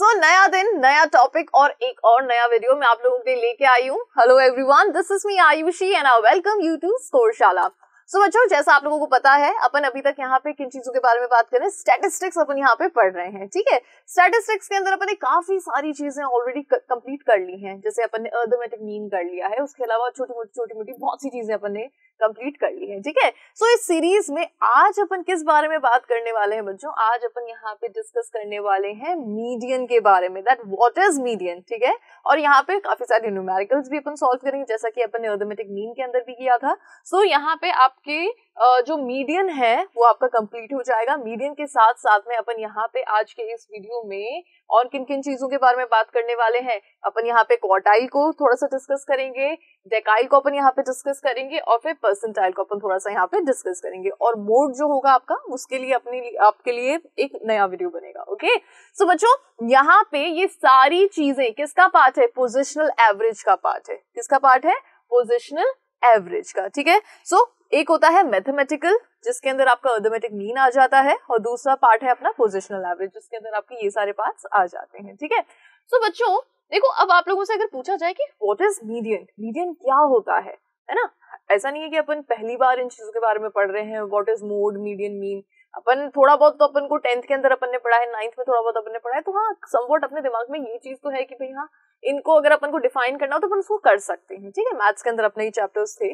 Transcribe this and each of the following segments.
सो so, नया दिन नया टॉपिक और एक और नया वीडियो मैं आप लोगों के लिए लेके आई हूँ hello everyone this is me Ayushi and I welcome you to Scoreshala so बच्चों जैसा आप लोगों को पता है अपन अभी तक यहाँ पे किन चीजों के बारे में बात करें स्टेटिस्टिक्स अपन यहाँ पे पढ़ रहे हैं ठीक है स्टेटिस्टिक्स के अंदर अपने काफी सारी चीजें ऑलरेडी कंप्लीट कर ली हैं जैसे अपन ने अर्थमेटिक मीन कर लिया है उसके अलावा छोटी मोटी छोटी मोटी बहुत सी चीजें अपन ने कंप्लीट कर ली है ठीक है सो इस सीरीज में आज अपन किस बारे में बात करने वाले हैं बच्चों आज अपन यहाँ पे डिस्कस करने वाले हैं मीडियन के बारे में दैट व्हाट इज मीडियन ठीक है और यहाँ पे काफी सारे न्यूमेरिकल्स भी अपन सॉल्व करेंगे जैसा कि अपन ने ऑटोमेटिक मीन के अंदर भी किया था सो so, यहाँ पे आपके जो मीडियन है वो आपका कंप्लीट हो जाएगा मीडियन के साथ साथ में अपन यहाँ पे आज के इस वीडियो में और किन किन चीजों के बारे में बात करने वाले हैं अपन यहाँ पे क्वार्टाइल को थोड़ा सा डिस्कस करेंगे डेकाइल को अपन यहाँ पे डिस्कस करेंगे और फिर परसेंटाइल को अपन थोड़ा सा यहाँ पे डिस्कस करेंगे और मोड जो होगा आपका उसके लिए अपने लिए आपके लिए एक नया वीडियो बनेगा ओके सो so, बच्चों यहाँ पे ये सारी चीजें किसका पार्ट है पोजिशनल एवरेज का पार्ट है किसका पार्ट है पोजिशनल एवरेज का ठीक है सो so, एक होता है मैथमेटिकल जिसके अंदर आपका अर्थमेटिक मीन आ जाता है और दूसरा पार्ट है अपना पोजिशनल एवरेज जिसके अंदर आपके ये सारे पार्ट आ जाते हैं ठीक है सो so, बच्चों देखो अब आप लोगों से अगर पूछा जाए कि व्हाट इज मीडियन मीडियन क्या होता है है ना ऐसा नहीं है कि अपन पहली बार इन चीजों के बारे में पढ़ रहे हैं what is mode median mean अपन थोड़ा बहुत तो अपन को टेंथ के अंदर अपन ने पढ़ा है नाइन्थ में थोड़ा बहुत अपन ने पढ़ा है तो हाँ समवट अपने दिमाग में ये चीज तो है कि भाई हाँ इनको अगर अपन को डिफाइन करना हो तो अपन उसको कर सकते हैं ठीक है मैथ्स के अंदर अपने ही चैप्टर्स थे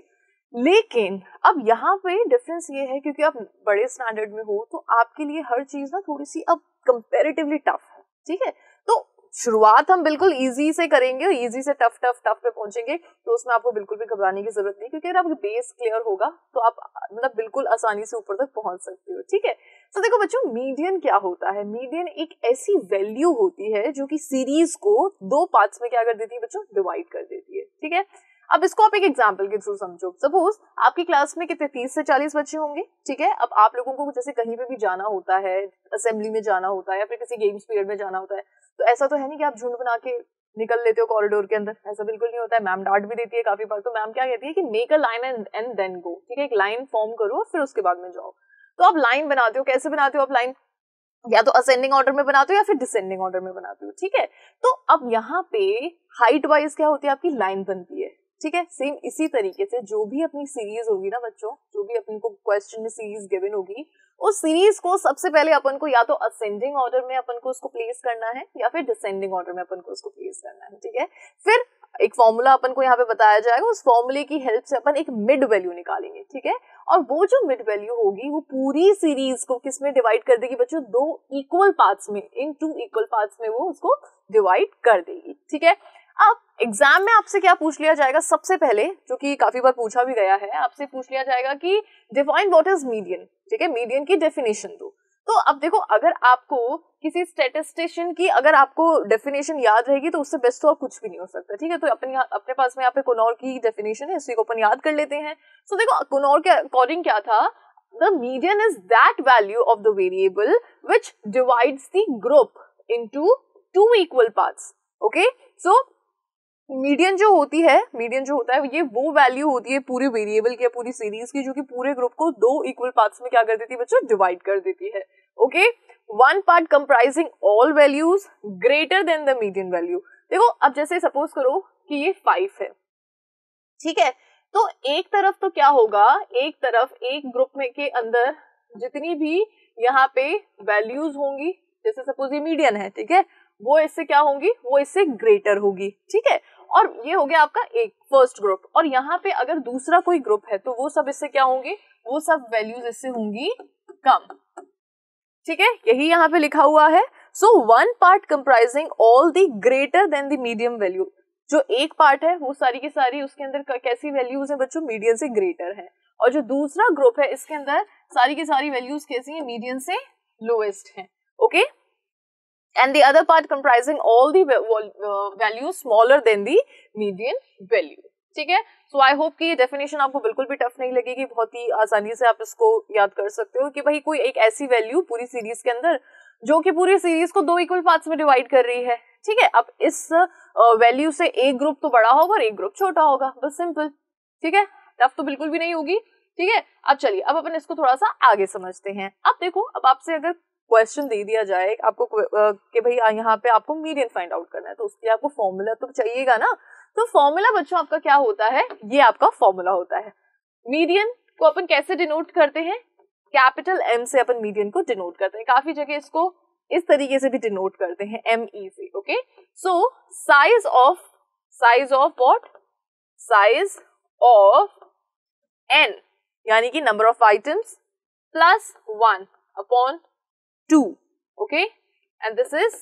लेकिन अब यहाँ पे डिफरेंस ये है क्योंकि आप बड़े स्टैंडर्ड में हो तो आपके लिए हर चीज ना थोड़ी सी अब कंपेरेटिवली टफ है ठीक है शुरुआत हम बिल्कुल इजी से करेंगे और इजी से टफ टफ टफ पे पहुंचेंगे तो उसमें आपको बिल्कुल भी घबराने की जरूरत नहीं क्योंकि अगर आपका बेस क्लियर होगा तो आप मतलब बिल्कुल आसानी से ऊपर तक पहुंच सकते हो ठीक है तो देखो बच्चों मीडियन क्या होता है मीडियन एक ऐसी वैल्यू होती है जो कि सीरीज को दो पार्ट्स में क्या कर देती है बच्चों डिवाइड कर देती है ठीक है अब इसको आप एक एग्जाम्पल के थ्रू समझो सपोज आपकी क्लास में कितने तीस से चालीस बच्चे होंगे ठीक है अब आप लोगों को जैसे कहीं पे भी जाना होता है असेंबली में जाना होता है या फिर किसी गेम्स पीरियड में जाना होता है तो ऐसा तो है नहीं कि आप झुंड बना के निकल लेते हो कॉरिडोर के अंदर ऐसा बिल्कुल नहीं होता है मैम डांट भी देती है काफी बार तो मैम क्या कहती है कि make a line and and then go ठीक है एक लाइन फॉर्म करो फिर उसके बाद में जाओ तो आप लाइन बनाते हो कैसे बनाते हो आप लाइन या तो असेंडिंग ऑर्डर में बनाते हो या फिर डिसेंडिंग ऑर्डर में बनाते हो ठीक है तो अब यहाँ पे हाइट वाइज क्या होती है आपकी लाइन बनती है ठीक है सेम इसी तरीके से जो भी अपनी सीरीज होगी ना बच्चों जो भी अपन को क्वेश्चन में सीरीज गिवन होगी उस सीरीज को सबसे पहले अपन को या तो असेंडिंग ऑर्डर में अपन को उसको प्लेस करना है या फिर डिसेंडिंग ऑर्डर में अपन को उसको प्लेस करना है ठीक है फिर एक फॉर्मूला अपन को यहाँ पे बताया जाएगा उस फॉर्मूले की हेल्प से अपन एक मिड वैल्यू निकालेंगे ठीक है और वो जो मिड वैल्यू होगी वो पूरी सीरीज को किस में डिवाइड कर देगी बच्चों दो इक्वल पार्ट्स में इन टू इक्वल पार्ट्स में वो उसको डिवाइड कर देगी ठीक है अब एग्जाम में आपसे क्या पूछ लिया जाएगा सबसे पहले जो कि काफी बार पूछा भी गया है आपसे पूछ लिया जाएगा कि डिफाइन वॉट इज मीडियन ठीक है मीडियन की डेफिनेशन दो तो अब देखो अगर आपको किसी स्टेटिस्टिशियन की अगर आपको डेफिनेशन याद रहेगी तो उससे बेस्ट तो आप कुछ भी नहीं हो सकता ठीक है तो अपने अपने पास में यहाँ पे कोनौर की डेफिनेशन है इसी को अपन याद कर लेते हैं सो so, देखो कोनौर के अकॉर्डिंग क्या था the median is that value of the variable which divides the group to two equal parts okay so median जो होती है मीडियन जो होता है ये वो वैल्यू होती है पूरे वेरिएबल की पूरी सीरीज की जो कि पूरे ग्रुप को दो इक्वल पार्ट्स में क्या कर देती है बच्चों डिवाइड कर देती है okay one part comprising all values greater than the median value देखो अब जैसे सपोज करो कि ये फाइव है ठीक है तो एक तरफ तो क्या होगा एक तरफ एक ग्रुप में के अंदर जितनी भी यहाँ पे वैल्यूज होंगी जैसे सपोज ये मीडियन है ठीक है वो इससे क्या होंगी वो इससे ग्रेटर होगी ठीक है और ये हो गया आपका एक फर्स्ट ग्रुप और यहाँ पे अगर दूसरा कोई ग्रुप है तो वो सब इससे क्या होंगे वो सब वैल्यूज इससे होंगी कम ठीक है यही यहाँ पे लिखा हुआ है so one part comprising all the greater than the medium value जो एक पार्ट है वो सारी की सारी उसके अंदर कैसी वैल्यूज है बच्चों मीडियम से ग्रेटर है और जो दूसरा ग्रुप है इसके अंदर सारी की सारी वैल्यूज कैसी है मीडियम से लोएस्ट है okay okay? and the other part comprising all the uh, values smaller than the median value. ठीक है सो आई होप कि ये डेफिनेशन आपको बिल्कुल भी टफ नहीं लगेगी बहुत ही आसानी से आप इसको याद कर सकते हो कि भाई कोई एक ऐसी वैल्यू पूरी सीरीज के अंदर जो कि पूरी सीरीज को दो इक्वल पार्ट्स में डिवाइड कर रही है ठीक है अब इस वैल्यू uh, से एक ग्रुप तो बड़ा होगा और एक ग्रुप छोटा होगा बस सिंपल ठीक है टफ तो बिल्कुल भी नहीं होगी ठीक है अब चलिए अब अपन इसको थोड़ा सा आगे समझते हैं अब देखो अब आपसे अगर क्वेश्चन दे दिया जाए आपको कि भाई यहाँ पे आपको मीडियन फाइंड आउट करना है तो उसके लिए आपको फॉर्मूला तो चाहिएगा ना तो फॉर्मूला बच्चों आपका क्या होता है ये आपका फॉर्मूला होता है मीडियन को अपन कैसे डिनोट करते हैं कैपिटल एम से अपन मीडियन को डिनोट करते हैं काफी जगह इसको इस तरीके से भी डिनोट करते हैं एम ई e से okay so size of size of what size of N यानी कि number of items plus one upon two okay and this is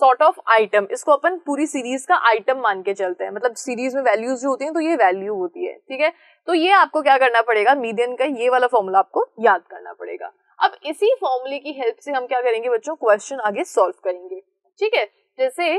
sort of item इसको अपन पूरी सीरीज का आइटम मान के चलते हैं मतलब सीरीज में वैल्यूज जो होती हैं तो ये वैल्यू होती है ठीक है तो ये आपको क्या करना पड़ेगा मीडियन का ये वाला फॉर्मूला आपको याद करना पड़ेगा अब इसी फॉर्मूले की हेल्प से हम क्या करेंगे बच्चों क्वेश्चन आगे सॉल्व करेंगे ठीक है जैसे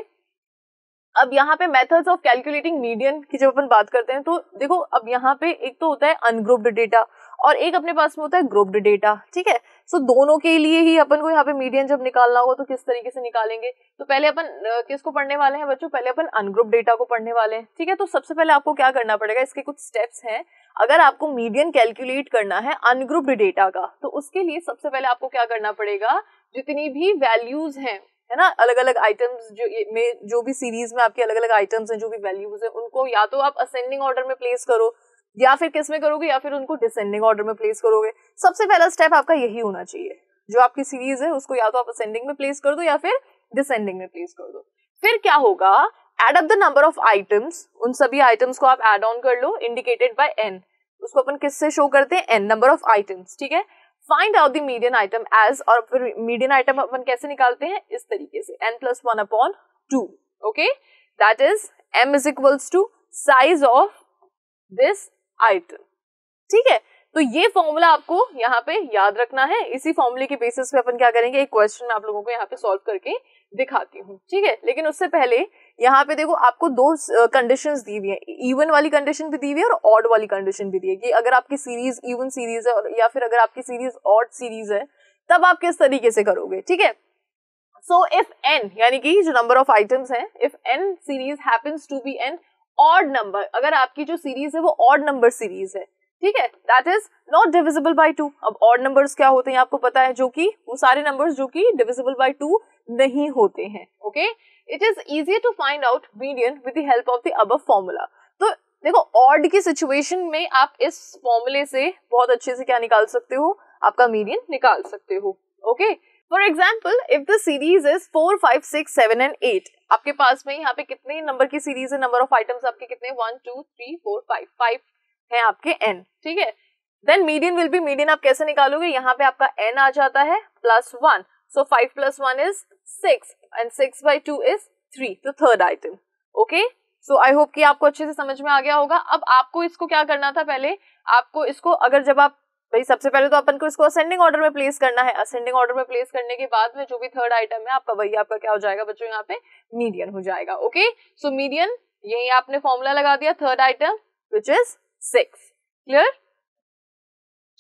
अब यहाँ पे मेथड्स ऑफ कैलकुलेटिंग मीडियन की जब अपन बात करते हैं तो देखो अब यहाँ पे एक तो होता है अनग्रुप्ड डेटा और एक अपने पास में होता है ग्रुप्ड डेटा ठीक है सो so, दोनों के लिए ही अपन को यहाँ पे मीडियम जब निकालना होगा तो किस तरीके से निकालेंगे तो पहले अपन किसको पढ़ने वाले हैं बच्चों पहले अपन अनग्रुप डेटा को पढ़ने वाले हैं ठीक है तो सबसे पहले आपको क्या करना पड़ेगा इसके कुछ स्टेप्स हैं अगर आपको मीडियम कैलकुलेट करना है अनग्रुप्ड डेटा का तो उसके लिए सबसे पहले आपको क्या करना पड़ेगा जितनी भी वैल्यूज हैं है ना अलग अलग आइटम्स जो में जो भी सीरीज में आपके अलग अलग आइटम्स हैं जो भी वैल्यूज हैं उनको या तो आप असेंडिंग ऑर्डर में प्लेस करो या फिर किस में करोगे या फिर उनको डिसेंडिंग ऑर्डर में प्लेस करोगे सबसे पहला स्टेप आपका यही होना चाहिए जो आपकी सीरीज है उसको या तो आप असेंडिंग में प्लेस कर दो या फिर डिसेंडिंग में प्लेस कर दो फिर क्या होगा add up the number of items उन सभी आइटम्स को आप एड ऑन कर लो इंडिकेटेड बाय एन उसको अपन किससे शो करते हैं एन नंबर ऑफ आइटम्स ठीक है find out the median item as और फिर मीडियन आइटम अपन कैसे निकालते हैं इस तरीके से N plus one upon two okay that is M is equals to size of this आयतन ठीक है तो ये फॉर्मूला आपको यहाँ पे याद रखना है इसी फॉर्मूले के बेसिस पे अपन क्या करेंगे एक क्वेश्चन आप लोगों को यहाँ पे सॉल्व करके दिखाती हूँ ठीक है लेकिन उससे पहले यहाँ पे देखो आपको दो कंडीशन दी हुई है इवन e वाली कंडीशन भी दी हुई है और ऑड वाली कंडीशन भी दी है कि अगर आपकी सीरीज इवन सीरीज है और या फिर अगर आपकी सीरीज ऑड सीरीज है तब आप किस तरीके से करोगे ठीक है सो इफ एन यानी कि जो नंबर ऑफ आइटम्स हैं इफ एन सीरीज है to be an odd number अगर आपकी जो सीरीज है वो ऑड नंबर सीरीज है ठीक है that is not divisible by two अब ऑड नंबर्स क्या होते हैं आपको पता है जो कि वो सारे नंबर्स जो कि डिविजिबल बाई टू नहीं होते हैं okay it is easy to find out median with the help of the अब फॉर्मूला तो देखो ऑड की सिचुएशन में आप इस फॉर्मूले से बहुत अच्छे से क्या निकाल सकते हो आपका मीडियन निकाल सकते हो okay okay? For example if the series is four five six seven and eight आपके पास में यहाँ पे कितने नंबर की सीरीज है नंबर ऑफ आइटम्स आपके कितने one two three four five five है आपके एन ठीक है then median will be median आप कैसे निकालोगे यहाँ पे आपका एन आ जाता है plus one so five plus one is six and six by two is three तो third item okay so I hope कि आपको अच्छे से समझ में आ गया होगा अब आपको इसको क्या करना था पहले आपको इसको अगर जब आप भाई सबसे पहले तो अपन को इसको असेंडिंग ऑर्डर में प्लेस करना है असेंडिंग ऑर्डर में प्लेस करने के बाद में जो भी थर्ड आइटम है आपका वही आपका क्या हो जाएगा बच्चों यहाँ पे मीडियन हो जाएगा ओके सो मीडियन यही आपने फॉर्मूला लगा दिया third item which is six clear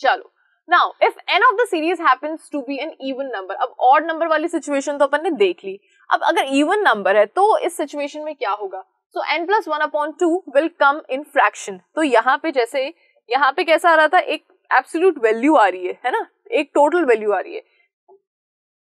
चलो now if N of the series happens to be an even number अब ऑड नंबर वाली सिचुएशन तो अपन ने देख ली अब अगर इवन नंबर है तो इस सिचुएशन में क्या होगा so N plus one upon two will come in fraction तो यहाँ पे जैसे यहाँ पे कैसा आ रहा था एक एब्सोल्यूट वैल्यू आ रही है है ना एक टोटल वैल्यू आ रही है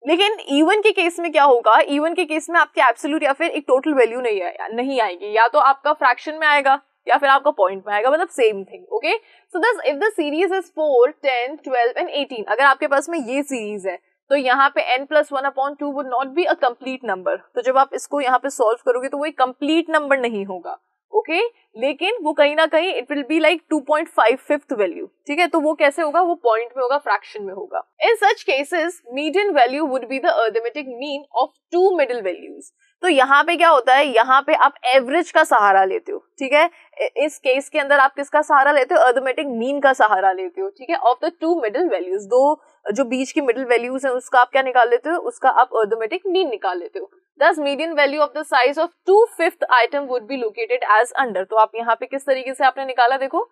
लेकिन इवन के केस में क्या होगा इवन के केस में आपके एब्सोल्यूट या फिर एक टोटल वैल्यू नहीं आए, नहीं आएगी या तो आपका फ्रैक्शन में आएगा या फिर आपका पॉइंट में आएगा मतलब same thing okay so thus if the series is four ten twelve and eighteen अगर आपके पास में ये सीरीज है तो यहाँ पे N plus one upon two would not be a complete number तो जब आप इसको यहाँ पे सॉल्व करोगे तो वो एक कंप्लीट नंबर नहीं होगा ओके लेकिन वो कहीं ना कहीं it will be like two point five fifth value ठीक है तो वो कैसे होगा वो पॉइंट में होगा फ्रैक्शन में होगा in such cases median value would be the arithmetic mean of two middle values तो यहाँ पे क्या होता है यहाँ पे आप एवरेज का सहारा लेते हो ठीक है इस केस के अंदर आप किसका सहारा लेते हो अर्थमेटिक मीन का सहारा लेते हो ठीक है of the two middle values दो जो बीच की मिडिल वैल्यूज है उसका आप क्या निकाल लेते हो उसका आप अर्दोमेटिक मीन निकाल लेते हो thus medium value of the size of two fifth item would be located as under तो आप यहाँ पे किस तरीके से आपने निकाला देखो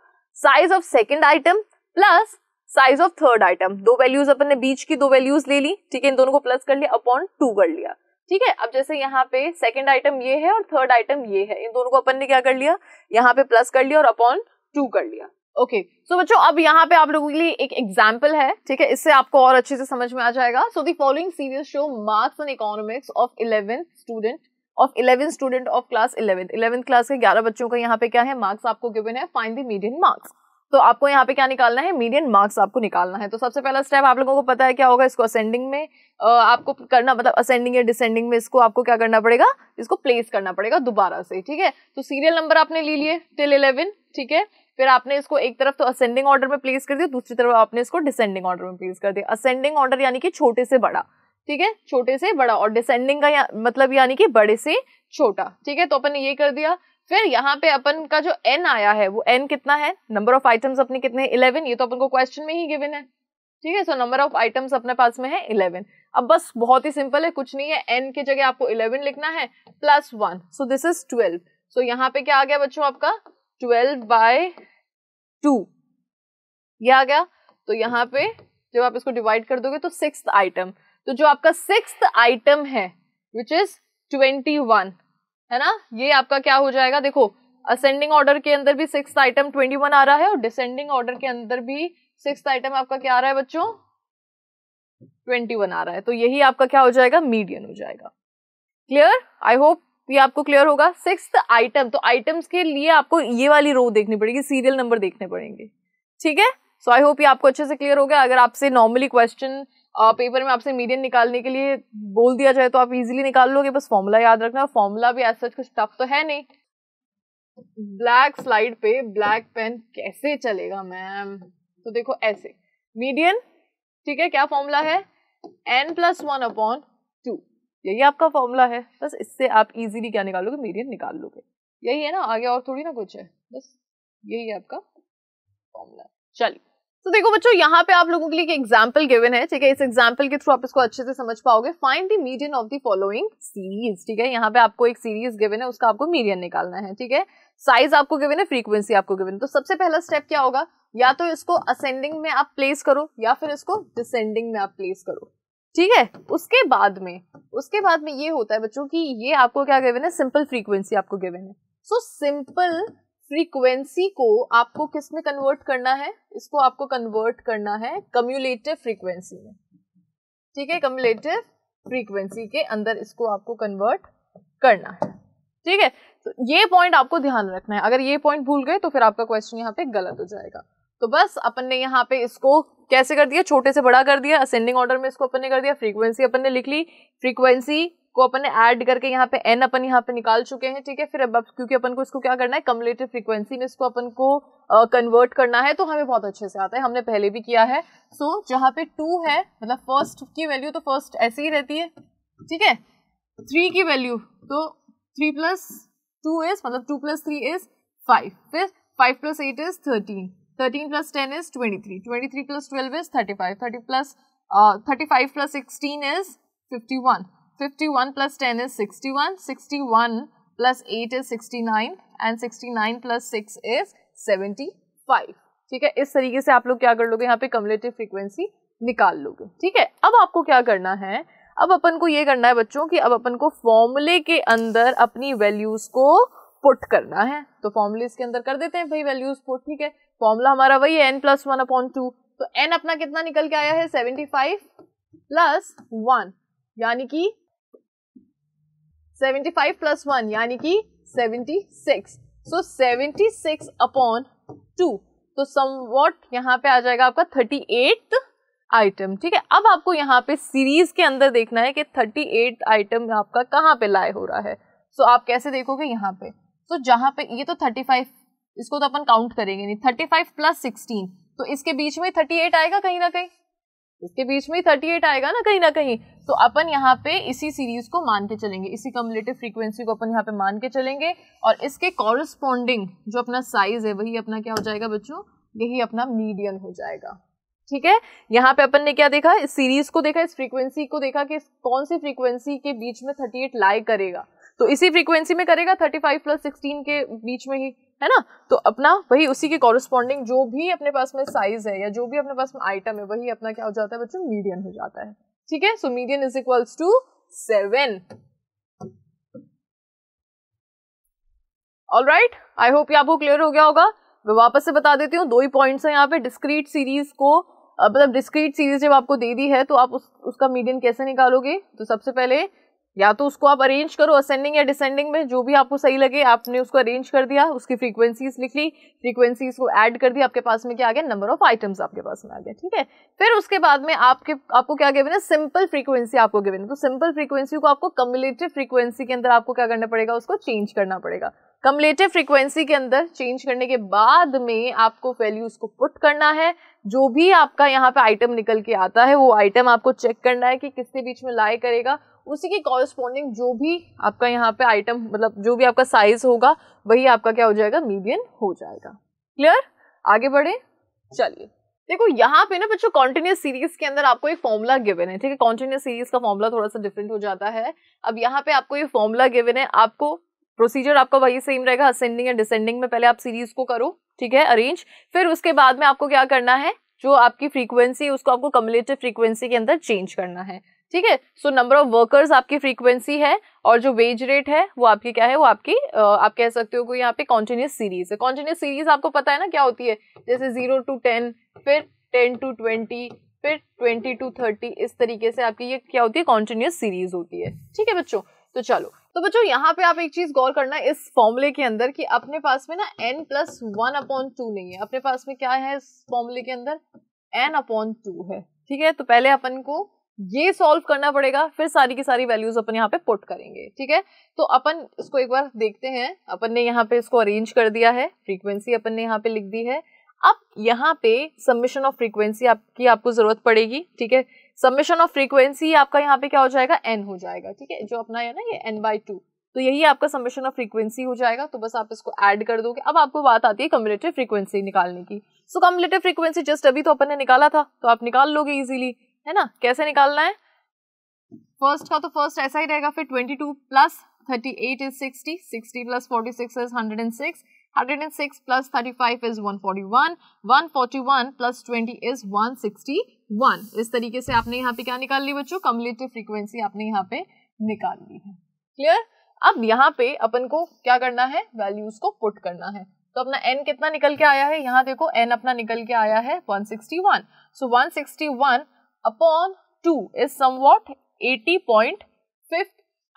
size of second item plus size of third item दो वैल्यूज अपन ने बीच की दो वैल्यूज ले ली ठीक है इन दोनों को प्लस कर लिया अपॉन टू कर लिया ठीक है अब जैसे यहाँ पे सेकंड आइटम ये है और थर्ड आइटम ये है इन दोनों को अपन ने क्या कर लिया यहाँ पे प्लस कर लिया और अपॉन टू कर लिया ओके सो बच्चों अब यहाँ पे आप लोगों के लिए एक एग्जाम्पल है ठीक है इससे आपको और अच्छे से समझ में आ जाएगा so the following show marks on economics of eleven student of eleven student of class eleven eleventh class के ग्यारह बच्चों का यहाँ पे क्या है मार्क्स आपको गिवन है फाइन द मीडियन मार्क्स तो आपको यहाँ पे क्या निकालना है मीडियन मार्क्स आपको निकालना है तो सबसे पहला स्टेप आप लोगों को पता है क्या होगा इसको असेंडिंग में आपको करना मतलब असेंडिंग या डिसेंडिंग में इसको आपको क्या करना पड़ेगा इसको प्लेस करना पड़ेगा दोबारा से ठीक है तो सीरियल नंबर आपने ले लिए टिल इलेवन ठीक है फिर आपने इसको एक तरफ तो असेंडिंग ऑर्डर में प्लेस कर दिया दूसरी तरफ आपने इसको डिसेंडिंग ऑर्डर में प्लेस कर दिया असेंडिंग ऑर्डर यानी कि छोटे से बड़ा ठीक है छोटे से बड़ा और डिसेंडिंग का या, मतलब यानी कि बड़े से छोटा ठीक है तो अपन ने ये कर दिया फिर यहाँ पे अपन का जो एन आया है वो एन कितना है नंबर ऑफ आइटम्स अपने कितने इलेवन ये तो अपन को क्वेश्चन में ही गिवन है ठीक है सो नंबर ऑफ आइटम्स अपने पास में है इलेवन अब बस बहुत ही सिंपल है कुछ नहीं है एन की जगह आपको इलेवन लिखना है plus one so this is twelve सो यहाँ पे क्या आ गया बच्चों आपका ट्वेल्व बाय टू ये आ गया तो यहाँ पे जब आप इसको डिवाइड कर दोगे तो सिक्स आइटम तो जो आपका सिक्स आइटम है विच इज ट्वेंटी वन है ना ये आपका क्या हो जाएगा देखो असेंडिंग ऑर्डर के अंदर भी सिक्स आइटम ट्वेंटी वन आ रहा है और डिसेंडिंग ऑर्डर के अंदर भी सिक्स आइटम आपका क्या आ रहा है बच्चों ट्वेंटी वन आ रहा है तो यही आपका क्या हो जाएगा मीडियन हो जाएगा क्लियर आई होप तो ये आपको क्लियर होगा सिक्स आइटम तो आइटम्स के लिए आपको ये वाली रो देखनी पड़ेगी सीरियल नंबर देखने पड़ेंगे ठीक है सो आई होप ये आपको अच्छे से क्लियर हो गया अगर आपसे नॉर्मली क्वेश्चन पेपर में आपसे मीडियम निकालने के लिए बोल दिया जाए तो आप इजीली निकाल लोगे बस फॉर्मूला याद रखना फॉर्मूला भी एज सच कुछ टफ तो है नहीं ब्लैक स्लाइड पे ब्लैक पेन कैसे चलेगा मैम तो देखो ऐसे मीडियन ठीक है क्या फॉर्मूला है N plus one upon two यही आपका फॉर्मूला है बस इससे आप इजीली क्या निकालोगे मीडियन निकाल लोगे यही है ना आगे और थोड़ी ना कुछ है बस यही है आपका फॉर्मूला चलिए तो देखो बच्चों यहाँ पे आप लोगों के लिए एग्जाम्पल गिवन है ठीक है इस एग्जाम्पल के थ्रू आप इसको अच्छे से समझ पाओगे find the median of the following series ठीक है यहाँ पे आपको एक सीरीज गिवन है उसका आपको मीडियन निकालना है ठीक है साइज आपको गिवन है फ्रीक्वेंसी आपको गिवन तो सबसे पहला स्टेप क्या होगा या तो इसको असेंडिंग में आप प्लेस करो या फिर इसको डिसेंडिंग में आप प्लेस करो ठीक है उसके बाद में उसके बाद में ये होता है बच्चों की ये आपको क्या गिवन है सिंपल फ्रीक्वेंसी आपको गिवन है सो सिंपल फ्रीक्वेंसी को आपको किस में कन्वर्ट करना है इसको आपको कन्वर्ट करना है कम्युलेटिव फ्रीक्वेंसी में ठीक है कम्युलेटिव फ्रीक्वेंसी के अंदर इसको आपको कन्वर्ट करना है ठीक है तो ये पॉइंट आपको ध्यान रखना है अगर ये पॉइंट भूल गए तो फिर आपका क्वेश्चन यहाँ पे गलत हो जाएगा तो बस अपन ने यहाँ पे इसको कैसे कर दिया छोटे से बड़ा कर दिया असेंडिंग ऑर्डर में इसको अपन ने कर दिया फ्रीक्वेंसी अपन ने लिख ली फ्रीक्वेंसी को अपन ने ऐड करके यहाँ पे एन अपन यहाँ पे निकाल चुके हैं ठीक है फिर अब क्योंकि अपन को इसको क्या करना है कमलेटिव फ्रीक्वेंसी में इसको अपन को कन्वर्ट uh, करना है तो हमें बहुत अच्छे से आता है हमने पहले भी किया है सो so, जहाँ पे टू है मतलब फर्स्ट की वैल्यू तो फर्स्ट ऐसी ही रहती है ठीक है थ्री की वैल्यू तो थ्री प्लस टू इज मतलब two plus three is five फिर five plus eight is thirteen 13 plus 10 is 23. 23 plus 12 is 35. 30 plus, uh, 35 plus 16 is 51. 51 plus 10 is 61. 61 plus 8 is 69. And 69 plus 6 is 75. ठीक है इस तरीके से आप लोग क्या कर लोगे यहाँ पे कम्युलेटिव फ्रीक्वेंसी निकाल लोगे ठीक है अब आपको क्या करना है अब अपन को ये करना है बच्चों कि अब अपन को फॉर्मूले के अंदर अपनी वैल्यूज को पुट करना है तो फॉर्मूले इसके अंदर कर देते हैं भाई वैल्यूज पुट ठीक है फॉर्मूला हमारा वही है N plus one upon two तो एन अपना कितना निकल के आया है सेवेंटी फाइव प्लस वन यानी कि सेवेंटी फाइव प्लस वन यानी कि seventy six so seventy six upon two तो वॉट यहाँ पे आ जाएगा आपका थर्टी एट आइटम ठीक है अब आपको यहाँ पे सीरीज के अंदर देखना है कि थर्टी एट आइटम आपका कहाँ पे लाए हो रहा है सो so, आप कैसे देखोगे यहाँ पे सो so, जहाँ पे ये तो थर्टी फाइव इसको तो अपन काउंट करेंगे नहीं थर्टी फाइव प्लस सिक्सटीन तो इसके बीच में थर्टी एट आएगा कहीं ना कहीं इसके बीच में थर्टी एट आएगा ना कहीं ना कहीं तो अपन यहाँ पे इसी सीरीज को मान के चलेंगे इसी कम्युलेटिव फ्रीक्वेंसी को अपन यहाँ पे मान के चलेंगे और इसके कॉरस्पॉन्डिंग जो अपना साइज है वही अपना क्या हो जाएगा बच्चों यही अपना मीडियन हो जाएगा ठीक है यहाँ पे अपन ने क्या देखा इस सीरीज को देखा इस फ्रीक्वेंसी को देखा कि कौन सी फ्रीक्वेंसी के बीच में थर्टी एट लाई करेगा तो इसी फ्रीक्वेंसी में करेगा थर्टी फाइव प्लस सिक्सटीन के बीच में ही है ना तो अपना वही उसी के कॉरेस्पॉन्डिंग जो भी अपने पास में साइज है या जो भी अपने पास में आइटम है वही अपना क्या हो जाता है बच्चों मीडियम हो जाता है ठीक है so medium is equals to seven all right I hope ये आपको क्लियर हो गया होगा मैं वापस से बता देती हूँ दो ही पॉइंट्स है यहाँ पे डिस्क्रीट सीरीज को मतलब डिस्क्रीट सीरीज जब आपको दे दी है तो आप उस, उसका मीडियम कैसे निकालोगे तो सबसे पहले या तो उसको आप अरेंज करो असेंडिंग या डिसेंडिंग में जो भी आपको सही लगे आपने उसको अरेंज कर दिया उसकी फ्रीक्वेंसीज लिख ली फ्रीक्वेंसीज को ऐड कर दिया आपके पास में क्या आ गया नंबर ऑफ आइटम्स आपके पास में आ गया ठीक है फिर उसके बाद में आपके आपको क्या गिवन है सिंपल फ्रीक्वेंसी आपको गिवन तो सिंपल फ्रीक्वेंसी को आपको कम्युलेटिव फ्रीक्वेंसी के अंदर आपको क्या करना पड़ेगा उसको चेंज करना पड़ेगा कम्युलेटिव फ्रीक्वेंसी के अंदर चेंज करने के बाद में आपको वैल्यूज को पुट करना है जो भी आपका यहाँ पे आइटम निकल के आता है वो आइटम आपको चेक करना है कि किसके बीच में लाई करेगा उसी के कॉरस्पॉन्डिंग जो भी आपका यहाँ पे आइटम मतलब जो भी आपका साइज होगा वही आपका क्या हो जाएगा मीडियन हो जाएगा क्लियर आगे बढ़े चलिए देखो यहाँ पे ना बच्चों कॉन्टिन्यूस सीरीज के अंदर आपको एक फॉर्मूला गिवन है ठीक है कॉन्टिन्यूस सीरीज का फॉर्मूला थोड़ा सा डिफरेंट हो जाता है अब यहाँ पे आपको ये फॉर्मूला गिवन है आपको प्रोसीजर आपका वही सेम रहेगा असेंडिंग या डिसेंडिंग में पहले आप सीरीज को करो ठीक है अरेंज फिर उसके बाद में आपको क्या करना है जो आपकी फ्रीक्वेंसी उसको आपको कम्युलेटिव फ्रीक्वेंसी के अंदर चेंज करना है ठीक है सो नंबर ऑफ वर्कर्स आपकी फ्रीक्वेंसी है और जो वेज रेट है वो आपकी क्या है वो आपकी आप कह सकते हो कि यहाँ पे कॉन्टिन्यूस सीरीज है कॉन्टिन्यूस सीरीज आपको पता है ना क्या होती है जैसे जीरो टू टेन फिर टेन टू ट्वेंटी फिर ट्वेंटी टू थर्टी इस तरीके से आपकी ये क्या होती है कॉन्टिन्यूस सीरीज होती है ठीक है बच्चों तो चलो तो बच्चों यहाँ पे आप एक चीज गौर करना इस फॉर्मूले के अंदर कि अपने पास में ना N plus one upon two नहीं है अपने पास में क्या है इस फॉर्मूले के अंदर एन अपॉन टू है ठीक है तो पहले अपन को ये सॉल्व करना पड़ेगा फिर सारी की सारी वैल्यूज अपन यहाँ पे पुट करेंगे ठीक है तो अपन इसको एक बार देखते हैं अपन ने यहाँ पे इसको अरेंज कर दिया है फ्रीक्वेंसी अपन ने यहाँ पे लिख दी है अब यहाँ पे सबमिशन ऑफ फ्रीक्वेंसी आपकी आपको जरूरत पड़ेगी ठीक है सबमिशन ऑफ फ्रीक्वेंसी आपका यहाँ पे क्या हो जाएगा एन हो जाएगा ठीक है जो अपना है ना ये एन बाई टू तो यही आपका सबमिशन ऑफ फ्रीक्वेंसी हो जाएगा तो बस आप इसको ऐड कर दोगे अब आपको बात आती है कम्युलेटिव फ्रीक्वेंसी निकालने की सो कम्युलेटिव फ्रीक्वेंसी जस्ट अभी तो अपन ने निकाला था तो आप निकाल लोगे इजीली है ना कैसे निकालना है फर्स्ट का तो फर्स्ट ऐसा ही रहेगा फिर two plus eight is sixty sixty plus six is forty one one forty one plus twenty is one sixty one इस तरीके से आपने यहाँ पे क्या निकाल ली बच्चों कम्युलेटिव फ्रीक्वेंसी आपने यहाँ पे निकाल ली है क्लियर अब यहाँ पे अपन को क्या करना है वैल्यूज को पुट करना है तो अपना एन कितना निकल के आया है यहाँ देखो एन अपना निकल के आया है 161. So one sixty one upon two is somewhat eighty point fifth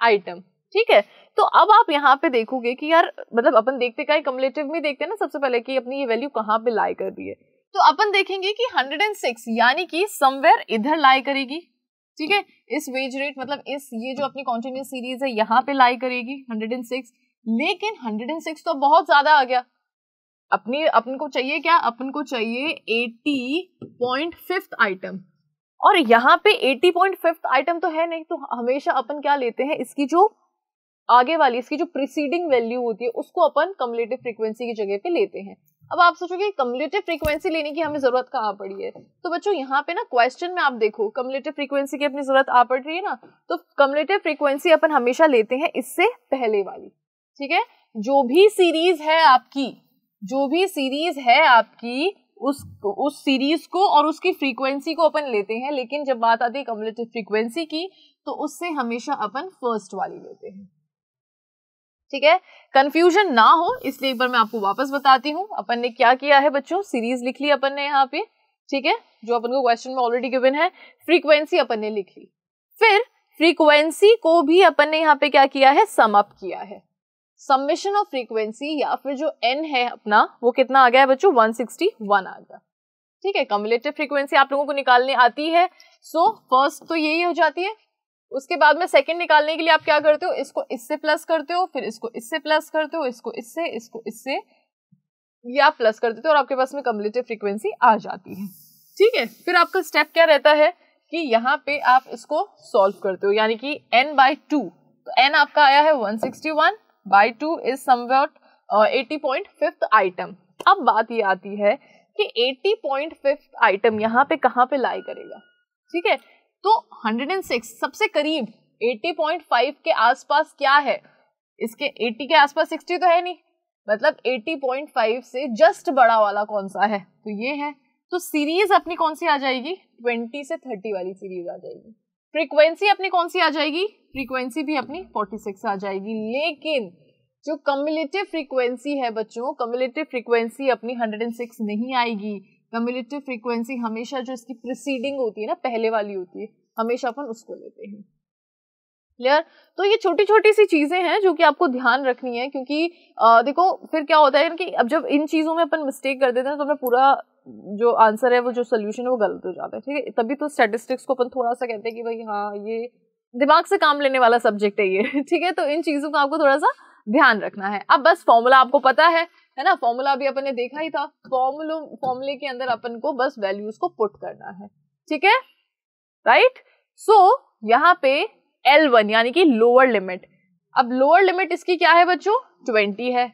item ठीक है तो अब आप यहाँ पे देखोगे कि यार मतलब अपन देखते का कमलेटिव में देखते हैं ना सबसे पहले कि अपनी ये वैल्यू कहाँ पे लाई कर रही है तो अपन देखेंगे कि 106 यानी कि समवेयर इधर लाई करेगी ठीक है इस वेज रेट मतलब इस ये जो अपनी कॉन्टिन्यूस सीरीज है यहाँ पे लाई करेगी 106 लेकिन 106 तो बहुत ज्यादा आ गया अपनी अपन को चाहिए क्या अपन को चाहिए 80.5 आइटम और यहाँ पे एटी पॉइंट फिफ्थ आइटम तो है नहीं तो हमेशा अपन क्या लेते हैं इसकी जो आगे वाली इसकी जो प्रिसीडिंग वैल्यू होती है उसको अपन कम्युलेटिव फ्रीक्वेंसी की जगह पे लेते हैं अब आप सोचोगे कम्युलेटिव फ्रीक्वेंसी लेने की हमें जरूरत कहाँ पड़ी है तो बच्चों यहाँ पे ना क्वेश्चन में आप देखो कम्युलेटिव फ्रीक्वेंसी की अपनी जरूरत आ पड़ रही है ना तो कम्युलेटिव फ्रीक्वेंसी अपन हमेशा लेते हैं इससे पहले वाली ठीक है जो भी सीरीज है आपकी जो भी सीरीज है आपकी उस उस सीरीज को और उसकी फ्रीक्वेंसी को अपन लेते हैं लेकिन जब बात आती है कम्युलेटिव फ्रीक्वेंसी की तो उससे हमेशा अपन फर्स्ट वाली लेते हैं ठीक है कंफ्यूजन ना हो इसलिए एक बार मैं आपको वापस बताती हूँ अपन ने क्या किया है बच्चों सीरीज लिख ली अपन ने यहाँ पे ठीक है जो अपन को क्वेश्चन में ऑलरेडी गिवन है फ्रीक्वेंसी अपन ने लिख ली फिर फ्रीक्वेंसी को भी अपन ने यहाँ पे क्या किया है समअप किया है सम्मिशन ऑफ फ्रीक्वेंसी या फिर जो एन है अपना वो कितना आ गया है बच्चों 161 आ गया ठीक है कम्युलेटिव फ्रीक्वेंसी आप लोगों को निकालने आती है सो so, फर्स्ट तो यही हो जाती है उसके बाद में सेकंड निकालने के लिए आप क्या करते हो इसको इससे प्लस करते हो फिर इसको इससे प्लस करते हो इसको इससे इसको इससे या प्लस कर देते हो और आपके पास में कम्युलेटिव फ्रीक्वेंसी आ जाती है ठीक है फिर आपका स्टेप क्या रहता है कि यहाँ पे आप इसको सॉल्व करते हो यानी कि एन बाई टू तो एन आपका आया है one one by two is somewhat eighty point fifth item अब बात ये आती है कि एटी पॉइंट फिफ्थ आइटम यहाँ पे कहाँ पे लाई करेगा ठीक है तो हंड्रेड एंड सिक्स सबसे करीब पॉइंट फाइव के आसपास क्या है इसके 80 के आसपास सिक्सटी तो है नहीं मतलब पॉइंट फाइव से जस्ट बड़ा वाला कौन सा है तो ये है तो सीरीज अपनी कौन सी आ जाएगी ट्वेंटी से थर्टी वाली सीरीज आ जाएगी फ्रीक्वेंसी अपनी कौन सी आ जाएगी फ्रीक्वेंसी भी अपनी 46 आ जाएगी लेकिन जो कम्युलेटिव फ्रीक्वेंसी है बच्चों कम्युलेटिव फ्रीक्वेंसी अपनी 106 नहीं आएगी कम्युलेटिव फ्रीक्वेंसी हमेशा जो इसकी प्रिसीडिंग होती है ना पहले वाली होती है हमेशा अपन उसको लेते हैं क्लियर तो ये छोटी छोटी सी चीज़ें हैं जो कि आपको ध्यान रखनी है क्योंकि आ, देखो फिर क्या होता है कि अब जब इन चीज़ों में अपन मिस्टेक कर देते हैं तो अपना पूरा जो आंसर है वो जो सोल्यूशन है वो गलत हो जाता है ठीक है तभी तो स्टेटिस्टिक्स को अपन थोड़ा सा कहते हैं कि भाई हाँ ये दिमाग से काम लेने वाला सब्जेक्ट है ये ठीक है तो इन चीज़ों का आपको थोड़ा सा ध्यान रखना है अब बस फॉर्मूला आपको पता है है ना फॉर्मूला अभी अपन ने देखा ही था फॉर्मुल फॉर्मूले के अंदर अपन को बस वैल्यूज को पुट करना है ठीक है राइट सो यहाँ पे एल यानी कि लोअर लिमिट अब लोअर लिमिट इसकी क्या है बच्चों ट्वेंटी है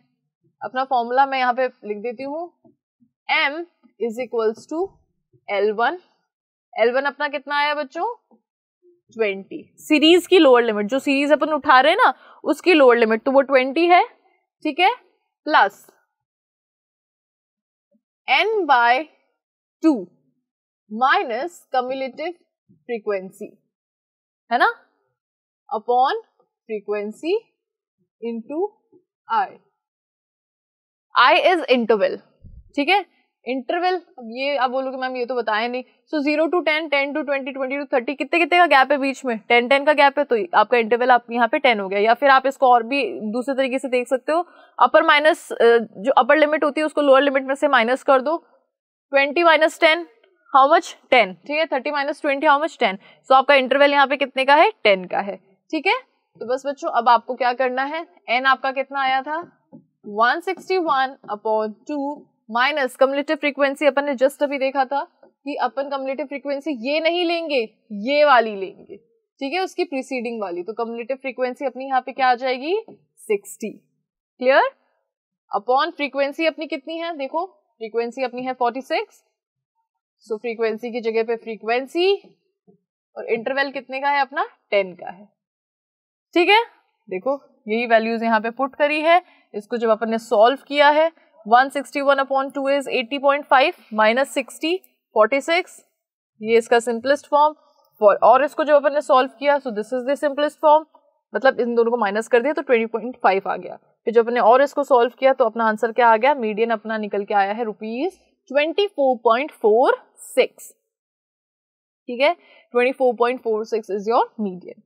अपना फॉर्मूला मैं यहाँ पे लिख देती हूँ M is equals to L one L one अपना कितना आया बच्चों ट्वेंटी सीरीज की लोअर लिमिट जो सीरीज अपन उठा रहे हैं ना उसकी लोअर लिमिट तो वो ट्वेंटी है ठीक है plus N by two minus cumulative frequency है ना upon frequency into I I is interval ठीक है इंटरवल अब ये आप बोलोगे मैम ये तो बताया नहीं so zero to ten ten to twenty twenty to thirty कितने कितने का गैप है बीच में टेन टेन का गैप है तो आपका इंटरवल आप यहाँ पे टेन हो गया या फिर आप इसको और भी दूसरे तरीके से देख सकते हो अपर माइनस जो अपर लिमिट होती है उसको लोअर लिमिट में से माइनस कर दो twenty minus ten how much ten ठीक है thirty minus twenty how much ten so आपका इंटरवल यहाँ पे कितने का है टेन का है ठीक है तो बस बच्चों अब आपको क्या करना है एन आपका कितना आया था 161 upon two minus cumulative frequency अपन ने जस्ट अभी देखा था कि अपन कम्युलेटिव फ्रीक्वेंसी ये नहीं लेंगे ये वाली लेंगे ठीक है उसकी प्रीसीडिंग वाली तो कम्युलेटिव फ्रीक्वेंसी अपनी यहाँ पे क्या आ जाएगी सिक्सटी क्लियर अपॉन फ्रीक्वेंसी अपनी कितनी है देखो फ्रीक्वेंसी अपनी है फोर्टी सिक्स सो फ्रीक्वेंसी की जगह पे फ्रीक्वेंसी और इंटरवल कितने का है अपना टेन का है ठीक है देखो यही वैल्यूज यहाँ पे पुट करी है इसको जब अपन ने सॉल्व किया है 161 अपॉन 2 इज 80.5 माइनस 60 46 ये इसका सिंपलेस्ट फॉर्म और इसको जब अपन ने सॉल्व किया so this is the simplest form मतलब इन दोनों को माइनस कर दिया तो 20.5 आ गया फिर जब अपने और इसको सॉल्व किया तो अपना आंसर क्या आ गया मीडियन अपना निकल के आया है रुपीज 24.46 ठीक है 24.46 is your median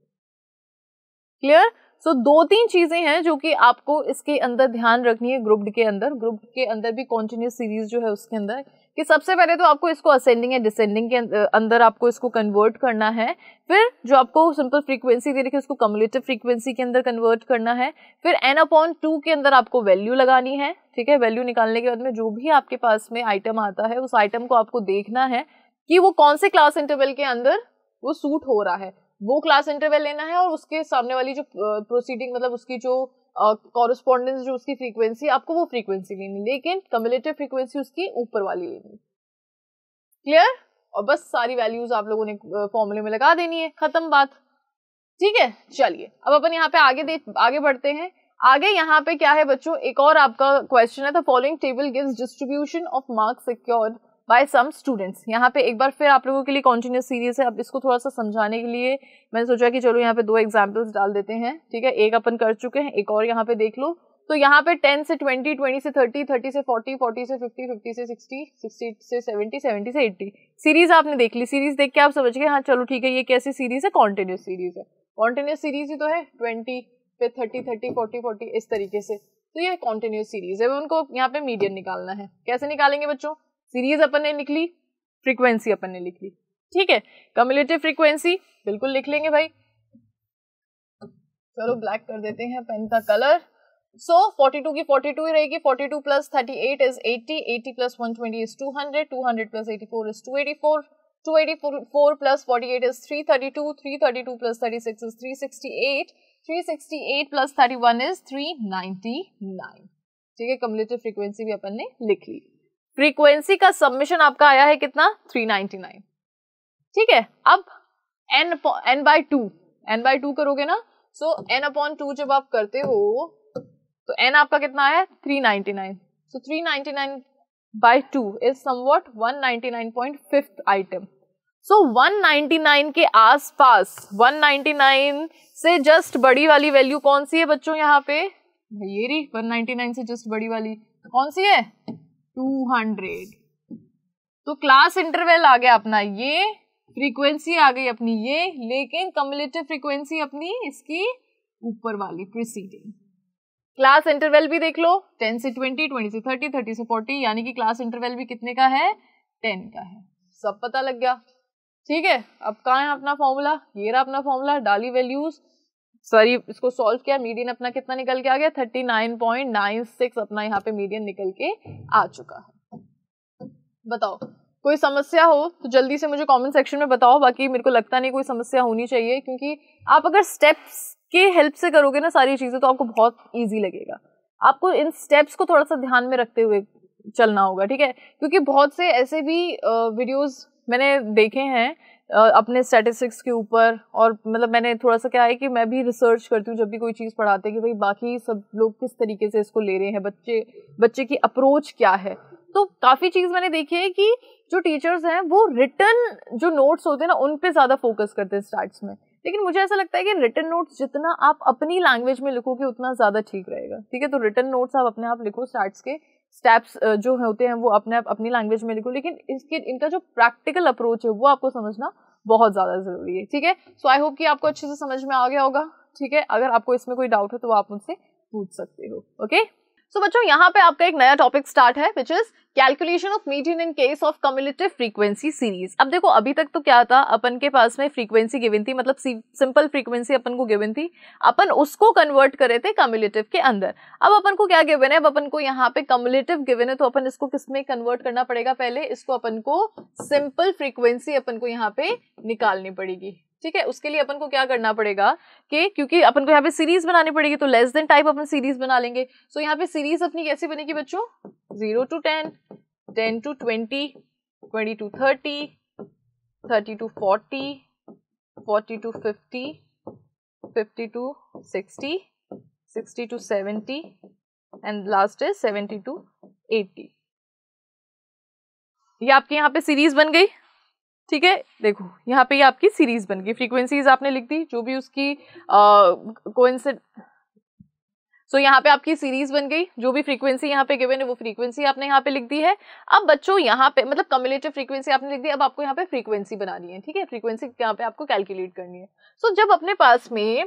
clear so so, दो तीन चीज़ें हैं जो कि आपको इसके अंदर ध्यान रखनी है ग्रुप्ड के अंदर ग्रुप के अंदर भी कॉन्टिन्यूस सीरीज जो है उसके अंदर कि सबसे पहले तो आपको इसको असेंडिंग या डिसेंडिंग के अं-, अंदर आपको इसको कन्वर्ट करना है फिर जो आपको सिंपल फ्रीक्वेंसी दे रखी है उसको कम्युलेटिव फ्रीक्वेंसी के अंदर कन्वर्ट करना है फिर एन अपॉन टू के अंदर आपको वैल्यू लगानी है ठीक है वैल्यू निकालने के बाद में जो भी आपके पास में आइटम आता है उस आइटम को आपको देखना है कि वो कौन से क्लास इंटरवल के अंदर वो सूट हो रहा है वो क्लास इंटरवल लेना है और उसके सामने वाली जो प्रोसीडिंग मतलब उसकी जो कॉरेस्पॉन्डेंस uh, जो उसकी फ्रीक्वेंसी आपको वो फ्रीक्वेंसी लेनी लेकिन कम्युलेटिव फ्रीक्वेंसी उसकी ऊपर वाली लेनी क्लियर और बस सारी वैल्यूज आप लोगों ने फॉर्मूले में लगा देनी है खत्म बात ठीक है चलिए अब अपन यहाँ पे आगे देख आगे बढ़ते हैं आगे यहाँ पे क्या है बच्चों एक और आपका क्वेश्चन है the following table gives distribution of marks secured by some students यहाँ पे एक बार फिर आप लोगों के लिए कॉन्टिन्यूस सीरीज है अब इसको थोड़ा सा समझाने के लिए मैंने सोचा कि चलो यहाँ पे दो एग्जाम्पल्स डाल देते हैं ठीक है एक अपन कर चुके हैं एक और यहाँ पे देख लो तो यहाँ पे 10 से 20, 20 से 30, 30 से 40, 40 से 50, 50 से 60, 60 से 70, 70 से 80 सीरीज आपने देख ली सीरीज देख के आप समझ गए हाँ चलो ठीक है ये कैसी सीरीज है कॉन्टिन्यूस सीरीज है कॉन्टिन्यूस सीरीज ही तो है ट्वेंटी फिर थर्टी थर्टी फोर्टी फोर्टी इस तरीके से तो ये कॉन्टिन्यूस सीरीज है उनको यहाँ पे मीडियम निकालना है कैसे निकालेंगे बच्चों सीरीज अपन ने लिख ली फ्रीक्वेंसी अपन ने लिख ली ठीक है कम्युलेटिव फ्रीक्वेंसी बिल्कुल लिख लेंगे भाई चलो ब्लैक कर देते हैं पेन का कलर सो so, 42 की 42 ही रहेगी 42 plus 38 is 80 80 plus 120 is 200 200 plus 84 is 284 284 plus 48 is 332 332 plus 36 is 368 368 plus 31 is 399 ठीक है कम्युलेटिव फ्रीक्वेंसी भी अपन ने लिख ली फ्रीक्वेंसी का सबमिशन आपका आया है कितना 399 ठीक है अब N N by two N by two करोगे ना सो एन अपॉन टू जब आप करते हो तो एन आपका कितना आया three ninety nine so three ninety nine by two is somewhat one nine point fifth item so one ninety nine के आसपास वन नाइनटी नाइन से जस्ट बड़ी वाली वैल्यू कौन सी है बच्चों यहाँ पे ये रही 199 से जस्ट बड़ी वाली कौन सी है टू हंड्रेड तो क्लास इंटरवल आ गया अपना ये फ्रीक्वेंसी आ गई अपनी ये लेकिन कम्युलेटिव फ्रीक्वेंसी अपनी इसकी ऊपर वाली प्रिसीडिंग क्लास इंटरवल भी देख लो 10 से 20, 20 से 30, 30 से 40 यानी कि क्लास इंटरवल भी कितने का है 10 का है सब पता लग गया ठीक है अब कहा है अपना फॉर्मूला ये रहा अपना फॉर्मूला डाली वैल्यूज सॉरी इसको सॉल्व किया मीडियन अपना कितना निकल के आ गया thirty nine point nine six अपना यहाँ पे मीडियन निकल के आ चुका है बताओ कोई समस्या हो तो जल्दी से मुझे कमेंट सेक्शन में बताओ बाकी मेरे को लगता नहीं कोई समस्या होनी चाहिए क्योंकि आप अगर स्टेप्स के हेल्प से करोगे ना सारी चीज़ें तो आपको बहुत ईजी लगेगा आपको इन स्टेप्स को थोड़ा सा ध्यान में रखते हुए चलना होगा ठीक है क्योंकि बहुत से ऐसे भी वीडियोज़ मैंने देखे हैं अपने स्टैटिस्टिक्स के ऊपर और मतलब मैंने थोड़ा सा क्या है कि मैं भी रिसर्च करती हूँ जब भी कोई चीज़ पढ़ाते हैं कि भाई बाकी सब लोग किस तरीके से इसको ले रहे हैं बच्चे बच्चे की अप्रोच क्या है तो काफ़ी चीज़ मैंने देखी है कि जो टीचर्स हैं वो रिटर्न जो नोट्स होते हैं ना उन पर ज़्यादा फोकस करते हैं स्टार्ट्स में लेकिन मुझे ऐसा लगता है कि रिटर्न नोट्स जितना आप अपनी लैंग्वेज में लिखोगे उतना ज़्यादा ठीक रहेगा ठीक है तो रिटर्न नोट्स आप अपने आप लिखो स्टार्ट्स के स्टेप्स uh, जो होते हैं वो अपने आप अपनी लैंग्वेज में लिखो लेकिन इसके इनका जो प्रैक्टिकल अप्रोच है वो आपको समझना बहुत ज़्यादा ज़रूरी है ठीक है सो आई होप कि आपको अच्छे से समझ में आ गया होगा ठीक है अगर आपको इसमें कोई डाउट हो तो आप मुझसे पूछ सकते हो ओके okay? सो बच्चों यहाँ पे आपका एक नया टॉपिक स्टार्ट है which is calculation of median in case of cumulative frequency series अब देखो अभी तक तो क्या था अपन के पास में फ्रीक्वेंसी गिवन थी मतलब सिंपल फ्रीक्वेंसी अपन को गिवन थी अपन उसको कन्वर्ट करे थे कम्युलेटिव के अंदर अब अपन को क्या गिवन है अब अपन को यहाँ पे कम्युलेटिव गिवन है तो अपन इसको किस में कन्वर्ट करना पड़ेगा पहले इसको अपन को सिंपल फ्रीक्वेंसी अपन को यहाँ पे निकालनी पड़ेगी ठीक है उसके लिए अपन को क्या करना पड़ेगा कि क्योंकि अपन को यहाँ पे सीरीज बनानी पड़ेगी तो लेस देन टाइप अपन सीरीज बना लेंगे सो so, यहाँ पे सीरीज अपनी कैसे बनेगी बच्चों zero to ten ten to twenty twenty to thirty thirty to forty forty to fifty fifty to sixty sixty to seventy and last है सेवेंटी टू एट्टी ये आपके यहाँ पे सीरीज बन गई ठीक है देखो यहाँ पे ये आपकी सीरीज बन गई फ्रीक्वेंसीज आपने लिख दी जो भी उसकी कोइंसिड सो so, यहाँ पे आपकी सीरीज बन गई जो भी फ्रीक्वेंसी यहाँ पे गिवन है वो फ्रीक्वेंसी आपने यहाँ पे लिख दी है अब बच्चों यहाँ पे मतलब कम्युलेटिव फ्रीक्वेंसी आपने लिख दी अब आपको यहाँ पे फ्रीक्वेंसी बनानी है ठीक है फ्रीक्वेंसी यहाँ पे आपको कैलकुलेट करनी है सो so, जब अपने पास में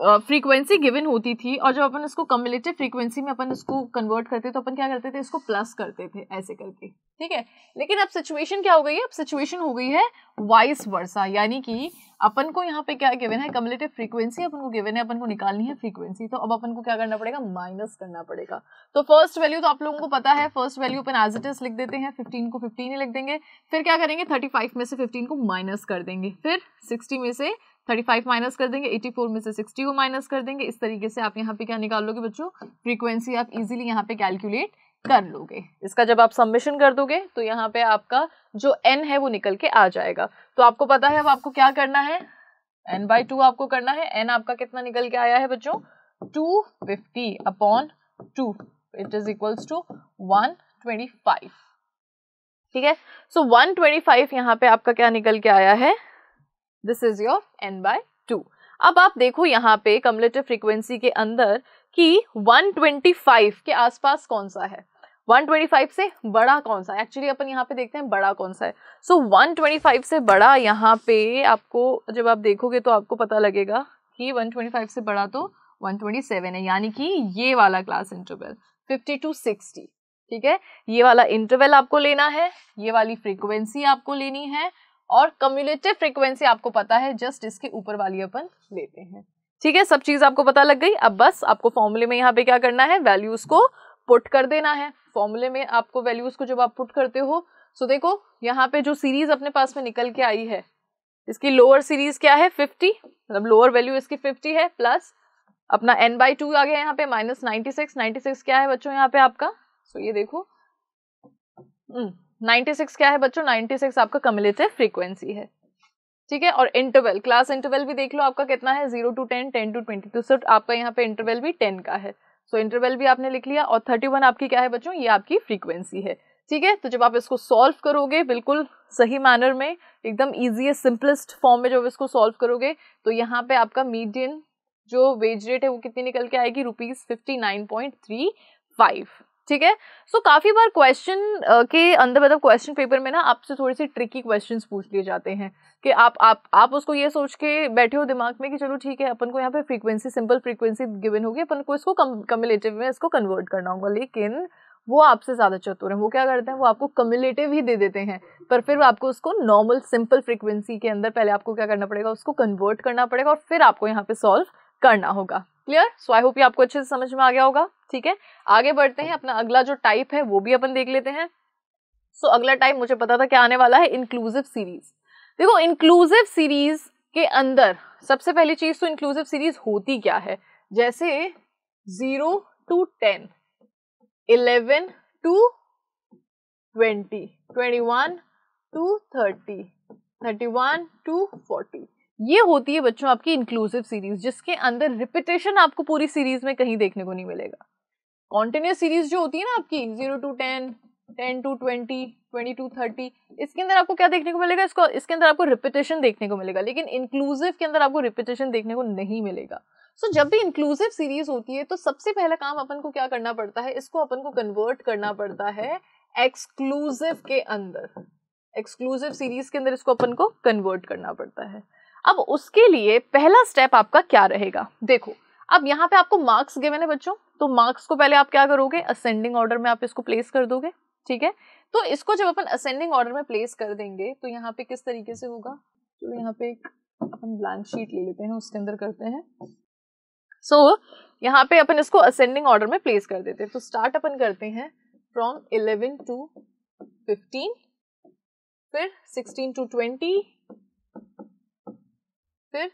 फ्रीक्वेंसी uh, गिवन होती थी और जब अपन इसको कम्युलेटिव फ्रीक्वेंसी में अपन इसको कन्वर्ट करते तो अपन क्या करते थे इसको प्लस करते थे ऐसे करके ठीक है लेकिन अब सिचुएशन क्या हो गई है अब सिचुएशन हो गई है वाइस वर्षा यानी कि अपन को यहाँ पे क्या गिवन है कम्युलेटिव फ्रीक्वेंसी अपन को गिवन है अपन को निकालनी है फ्रीक्वेंसी तो अब अपन को क्या करना पड़ेगा माइनस करना पड़ेगा तो फर्स्ट वैल्यू तो आप लोगों को पता है फर्स्ट वैल्यू अपन एज इट इज लिख देते हैं फिफ्टीन को फिफ्टीन ही लिख देंगे फिर क्या करेंगे थर्टी फाइव में से फिफ्टीन को माइनस कर देंगे फिर सिक्सटी में से थर्टी फाइव माइनस कर देंगे एटी फोर में से सिक्सटी को माइनस कर देंगे इस तरीके से आप यहाँ पे क्या निकाल लोगे बच्चों फ्रीक्वेंसी आप इजीली यहाँ पे कैलकुलेट कर लोगे इसका जब आप सबमिशन कर दोगे तो यहाँ पे आपका जो एन है वो निकल के आ जाएगा तो आपको पता है अब आपको क्या करना है एन बाई टू आपको करना है एन आपका कितना निकल के आया है बच्चों two fifty upon two it is equals to one twenty five ठीक है सो वन ट्वेंटी फाइव यहाँ पे आपका क्या निकल के आया है this is your N by two अब आप देखो यहाँ पे कमलेटिव फ्रीक्वेंसी के अंदर कि 125 के आसपास कौन सा है 125 से बड़ा कौन सा एक्चुअली अपन यहाँ पे देखते हैं बड़ा कौन सा है सो so, 125 से बड़ा यहाँ पे आपको जब आप देखोगे तो आपको पता लगेगा कि 125 से बड़ा तो 127 है यानी कि ये वाला क्लास इंटरवल 50 टू 60 ठीक है ये वाला इंटरवल आपको लेना है ये वाली फ्रीक्वेंसी आपको लेनी है और कम्युलेटिव फ्रिक्वेंसी आपको पता है जस्ट इसके ऊपर वाली अपन लेते हैं ठीक है सब चीज आपको पता लग गई अब बस आपको फॉर्मूले में यहाँ पे क्या करना है वैल्यूज को पुट कर देना है फॉर्मूले में आपको वैल्यूज को जब आप पुट करते हो सो देखो यहाँ पे जो सीरीज अपने पास में निकल के आई है इसकी लोअर सीरीज क्या है फिफ्टी मतलब लोअर वैल्यू इसकी फिफ्टी है प्लस अपना एन बाई टू आ गया यहाँ पे minus ninety six ninety six क्या है बच्चों यहाँ पे आपका सो so, ये देखो हम्म। 96 क्या है बच्चों 96 आपका कम्युलेटिव फ्रीक्वेंसी है ठीक है और इंटरवल क्लास इंटरवल भी देख लो आपका कितना है zero to ten ten to twenty to so आपका यहाँ पे इंटरवल भी टेन का है सो so, इंटरवल भी आपने लिख लिया और थर्टी वन आपकी क्या है बच्चों ये आपकी फ्रीक्वेंसी है ठीक है तो जब आप इसको सॉल्व करोगे बिल्कुल सही मैनर में एकदम ईजीएस्ट सिंपलेस्ट फॉर्म में जब इसको सॉल्व करोगे तो यहाँ पे आपका मीडियन जो वेज रेट है वो कितनी निकल के आएगी rupees fifty nine point three five ठीक है सो so, काफ़ी बार क्वेश्चन के अंदर मतलब क्वेश्चन पेपर में ना आपसे थोड़े से ट्रिकी क्वेश्चन पूछ लिए जाते हैं कि आप आप आप उसको ये सोच के बैठे हो दिमाग में कि चलो ठीक है अपन को यहाँ पे फ्रीक्वेंसी सिंपल फ्रीक्वेंसी गिवन होगी अपन को इसको कम कम्युलेटिव में इसको कन्वर्ट करना होगा लेकिन वो आपसे ज़्यादा चतुर हैं वो क्या करते हैं वो आपको कम्युलेटिव ही दे देते हैं पर फिर आपको उसको नॉर्मल सिंपल फ्रीक्वेंसी के अंदर पहले आपको क्या करना पड़ेगा उसको कन्वर्ट करना पड़ेगा और फिर आपको यहाँ पे सॉल्व करना होगा क्लियर सो आई होप ये आपको अच्छे से समझ में आ गया होगा ठीक है आगे बढ़ते हैं अपना अगला जो टाइप है वो भी अपन देख लेते हैं सो so, अगला टाइप मुझे पता था क्या आने वाला है इंक्लूसिव सीरीज देखो इंक्लूसिव सीरीज के अंदर सबसे पहली चीज तो इंक्लूसिव सीरीज होती क्या है जैसे zero to ten eleven to twenty twenty one to thirty thirty one to forty ये होती है बच्चों आपकी इंक्लूसिव सीरीज जिसके अंदर रिपीटेशन आपको पूरी सीरीज में कहीं देखने को नहीं मिलेगा कॉन्टिन्यूस सीरीज जो होती है ना आपकी zero to ten ten to twenty twenty to thirty इसके अंदर आपको क्या देखने को मिलेगा इसको इसके अंदर आपको रिपीटेशन देखने को मिलेगा लेकिन इंक्लूसिव के अंदर आपको रिपीटेशन देखने को नहीं मिलेगा सो so, जब भी इंक्लूसिव सीरीज होती है तो सबसे पहला काम अपन को क्या करना पड़ता है इसको अपन को कन्वर्ट करना पड़ता है एक्सक्लूसिव के अंदर एक्सक्लूसिव सीरीज के अंदर इसको अपन को कन्वर्ट करना पड़ता है अब उसके लिए पहला स्टेप आपका क्या रहेगा देखो अब यहाँ पे आपको मार्क्स गिवन है बच्चों तो मार्क्स को पहले आप क्या करोगे असेंडिंग ऑर्डर में आप इसको प्लेस कर दोगे ठीक है तो इसको जब अपन असेंडिंग ऑर्डर में प्लेस कर देंगे तो यहाँ पे किस तरीके से होगा तो यहाँ पे एक अपन ब्लैंक शीट ले लेते हैं उसके अंदर करते हैं सो so, यहाँ पे अपन इसको असेंडिंग ऑर्डर में प्लेस कर देते हैं तो स्टार्ट अपन करते हैं फ्रॉम इलेवन टू फिफ्टीन फिर सिक्सटीन टू ट्वेंटी फिर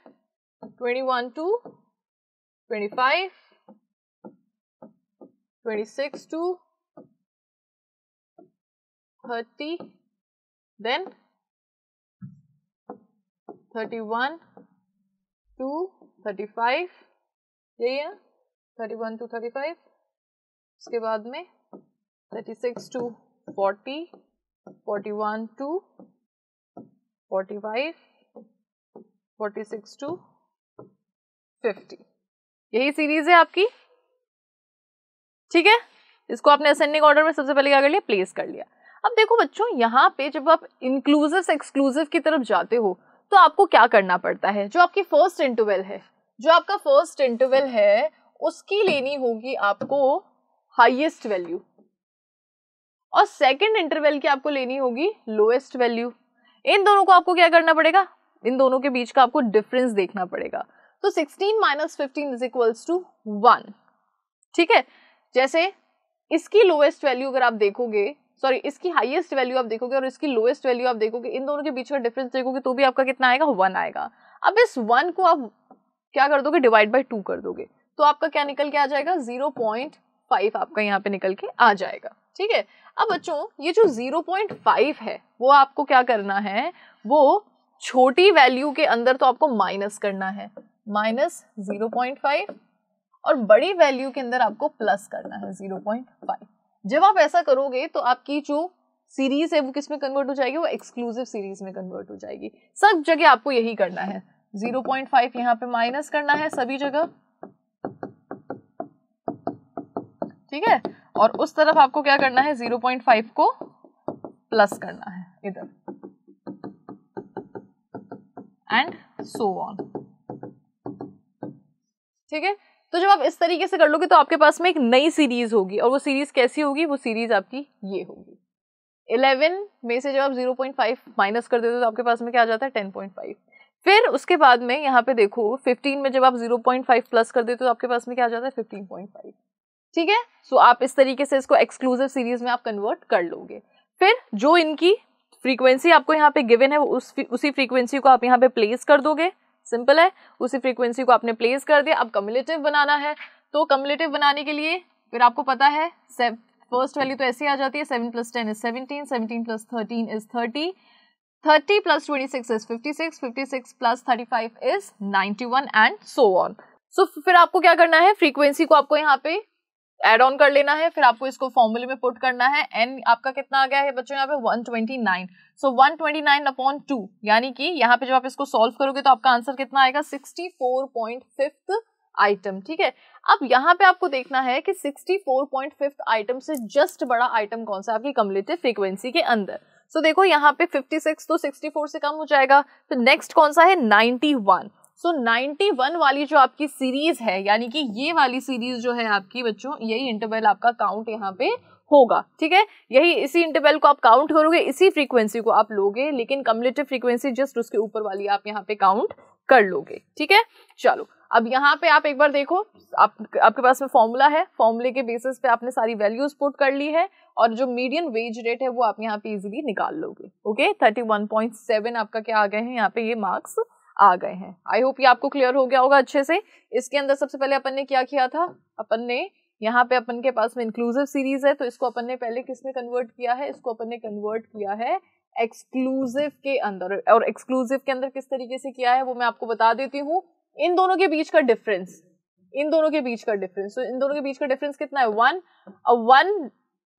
21 टू 25, 26 टू 30, देन 31 टू 35, यही है 31 टू 35, उसके बाद में 36 to 40, 41 to 45, forty six to fifty यही सीरीज है आपकी ठीक है इसको आपने असेंडिंग ऑर्डर में सबसे पहले क्या कर लिया प्लेस कर लिया अब देखो बच्चों यहाँ पे जब आप इंक्लूसिव से एक्सक्लूसिव की तरफ जाते हो तो आपको क्या करना पड़ता है जो आपकी फर्स्ट इंटरवल है जो आपका फर्स्ट इंटरवल है उसकी लेनी होगी आपको हाईएस्ट वैल्यू और सेकंड इंटरवल की आपको लेनी होगी लोएस्ट वैल्यू इन दोनों को आपको क्या करना पड़ेगा इन दोनों के बीच का आपको डिफरेंस देखना पड़ेगा तो sixteen minus fifteen is equals to one ठीक है जैसे इसकी लोएस्ट वैल्यू अगर आप देखोगे सॉरी इसकी हाईएस्ट वैल्यू आप देखोगे और इसकी लोएस्ट वैल्यू आप देखोगे इन दोनों के बीच का डिफरेंस देखोगे तो भी आपका कितना आएगा वन आएगा अब इस वन को आप क्या कर दोगे डिवाइड बाई टू कर दोगे तो आपका क्या निकल के आ जाएगा जीरो पॉइंट फाइव आपका यहाँ पे निकल के आ जाएगा ठीक है अब बच्चों ये जो जीरो पॉइंट फाइव है वो आपको क्या करना है वो छोटी वैल्यू के अंदर तो आपको माइनस करना है माइनस जीरो पॉइंट फाइव और बड़ी वैल्यू के अंदर आपको प्लस करना है जीरो पॉइंट फाइव जब आप ऐसा करोगे तो आपकी जो सीरीज है वो किस में कन्वर्ट हो जाएगी वो एक्सक्लूसिव सीरीज में कन्वर्ट हो जाएगी सब जगह आपको यही करना है जीरो पॉइंट फाइव यहाँ पे माइनस करना है सभी जगह ठीक है और उस तरफ आपको क्या करना है जीरो पॉइंट फाइव को प्लस करना है इधर एंड सो ऑन ठीक है तो जब आप इस तरीके से कर लोगे तो आपके पास में एक नई सीरीज होगी और वो सीरीज कैसी होगी वो सीरीज आपकी ये होगी इलेवन में से जब आप जीरो माइनस कर देते हो तो आपके पास में क्या आ जाता है टेन पॉइंट फाइव फिर उसके बाद में यहाँ पे देखो फिफ्टीन में जब आप जीरो पॉइंट फाइव प्लस कर देते हो तो आपके पास में क्या आ जाता है 15.5 ठीक है सो आप इस तरीके से इसको एक्सक्लूसिव सीरीज में आप कन्वर्ट कर लोगे फिर जो इनकी फ्रीक्वेंसी आपको यहाँ पे गिवन है उस उसी फ्रीक्वेंसी को आप यहाँ पे प्लेस कर दोगे सिंपल है उसी फ्रीक्वेंसी को आपने प्लेस कर दिया अब कम्युलेटिव बनाना है तो कम्युलेटिव बनाने के लिए फिर आपको पता है फर्स्ट वैल्यू तो ऐसी आ जाती है seven plus ten is seventeen seventeen plus thirteen is thirty thirty plus twenty six is fifty six fifty six plus thirty five is ninety one and so on so फिर आपको क्या करना है फ्रीक्वेंसी को आपको यहाँ पे एड ऑन कर लेना है फिर आपको इसको फॉर्मूले में पुट करना है एन आपका कितना आ गया है बच्चों यहाँ पे 129 so so, 129 nine upon two यानी कि यहाँ पे जब आप इसको सॉल्व करोगे तो आपका आंसर कितना आएगा 64.5 आइटम ठीक है अब यहाँ पे आपको देखना है कि 64.5 आइटम से जस्ट बड़ा आइटम कौन सा आपकी कम्युलेटिव फ्रिक्वेंसी के अंदर सो so, देखो यहाँ पे 56 तो 64 से कम हो जाएगा तो नेक्स्ट कौन सा है 91 सो so, वन वाली जो आपकी सीरीज है यानी कि ये वाली सीरीज जो है आपकी बच्चों यही इंटरवल आपका काउंट यहाँ पे होगा ठीक है यही इसी इंटरवल को आप काउंट करोगे इसी फ्रीक्वेंसी को आप लोगे लेकिन कम्युलेटिव फ्रीक्वेंसी जस्ट उसके ऊपर वाली आप यहाँ पे काउंट कर लोगे ठीक है चलो अब यहाँ पे आप एक बार देखो आप आपके पास में फॉर्मूला है फॉर्मूले के बेसिस पे आपने सारी वैल्यूज पुट कर ली है और जो मीडियम वेज रेट है वो आप यहाँ पे इजीली निकाल लोगे okay thirty one point seven आपका क्या आ गए हैं यहाँ पे ये मार्क्स आ गए हैं आई होप ये आपको क्लियर हो गया होगा अच्छे से इसके अंदर सबसे पहले अपन ने क्या किया था अपन ने यहाँ पे अपन के पास में इंक्लूसिव सीरीज है तो इसको अपन ने पहले किस में कन्वर्ट किया है इसको अपन ने कन्वर्ट किया है एक्सक्लूसिव के अंदर और एक्सक्लूसिव के अंदर किस तरीके से किया है वो मैं आपको बता देती हूँ इन दोनों के बीच का डिफरेंस इन दोनों के बीच का डिफरेंस तो इन दोनों के बीच का डिफरेंस कितना है वन वन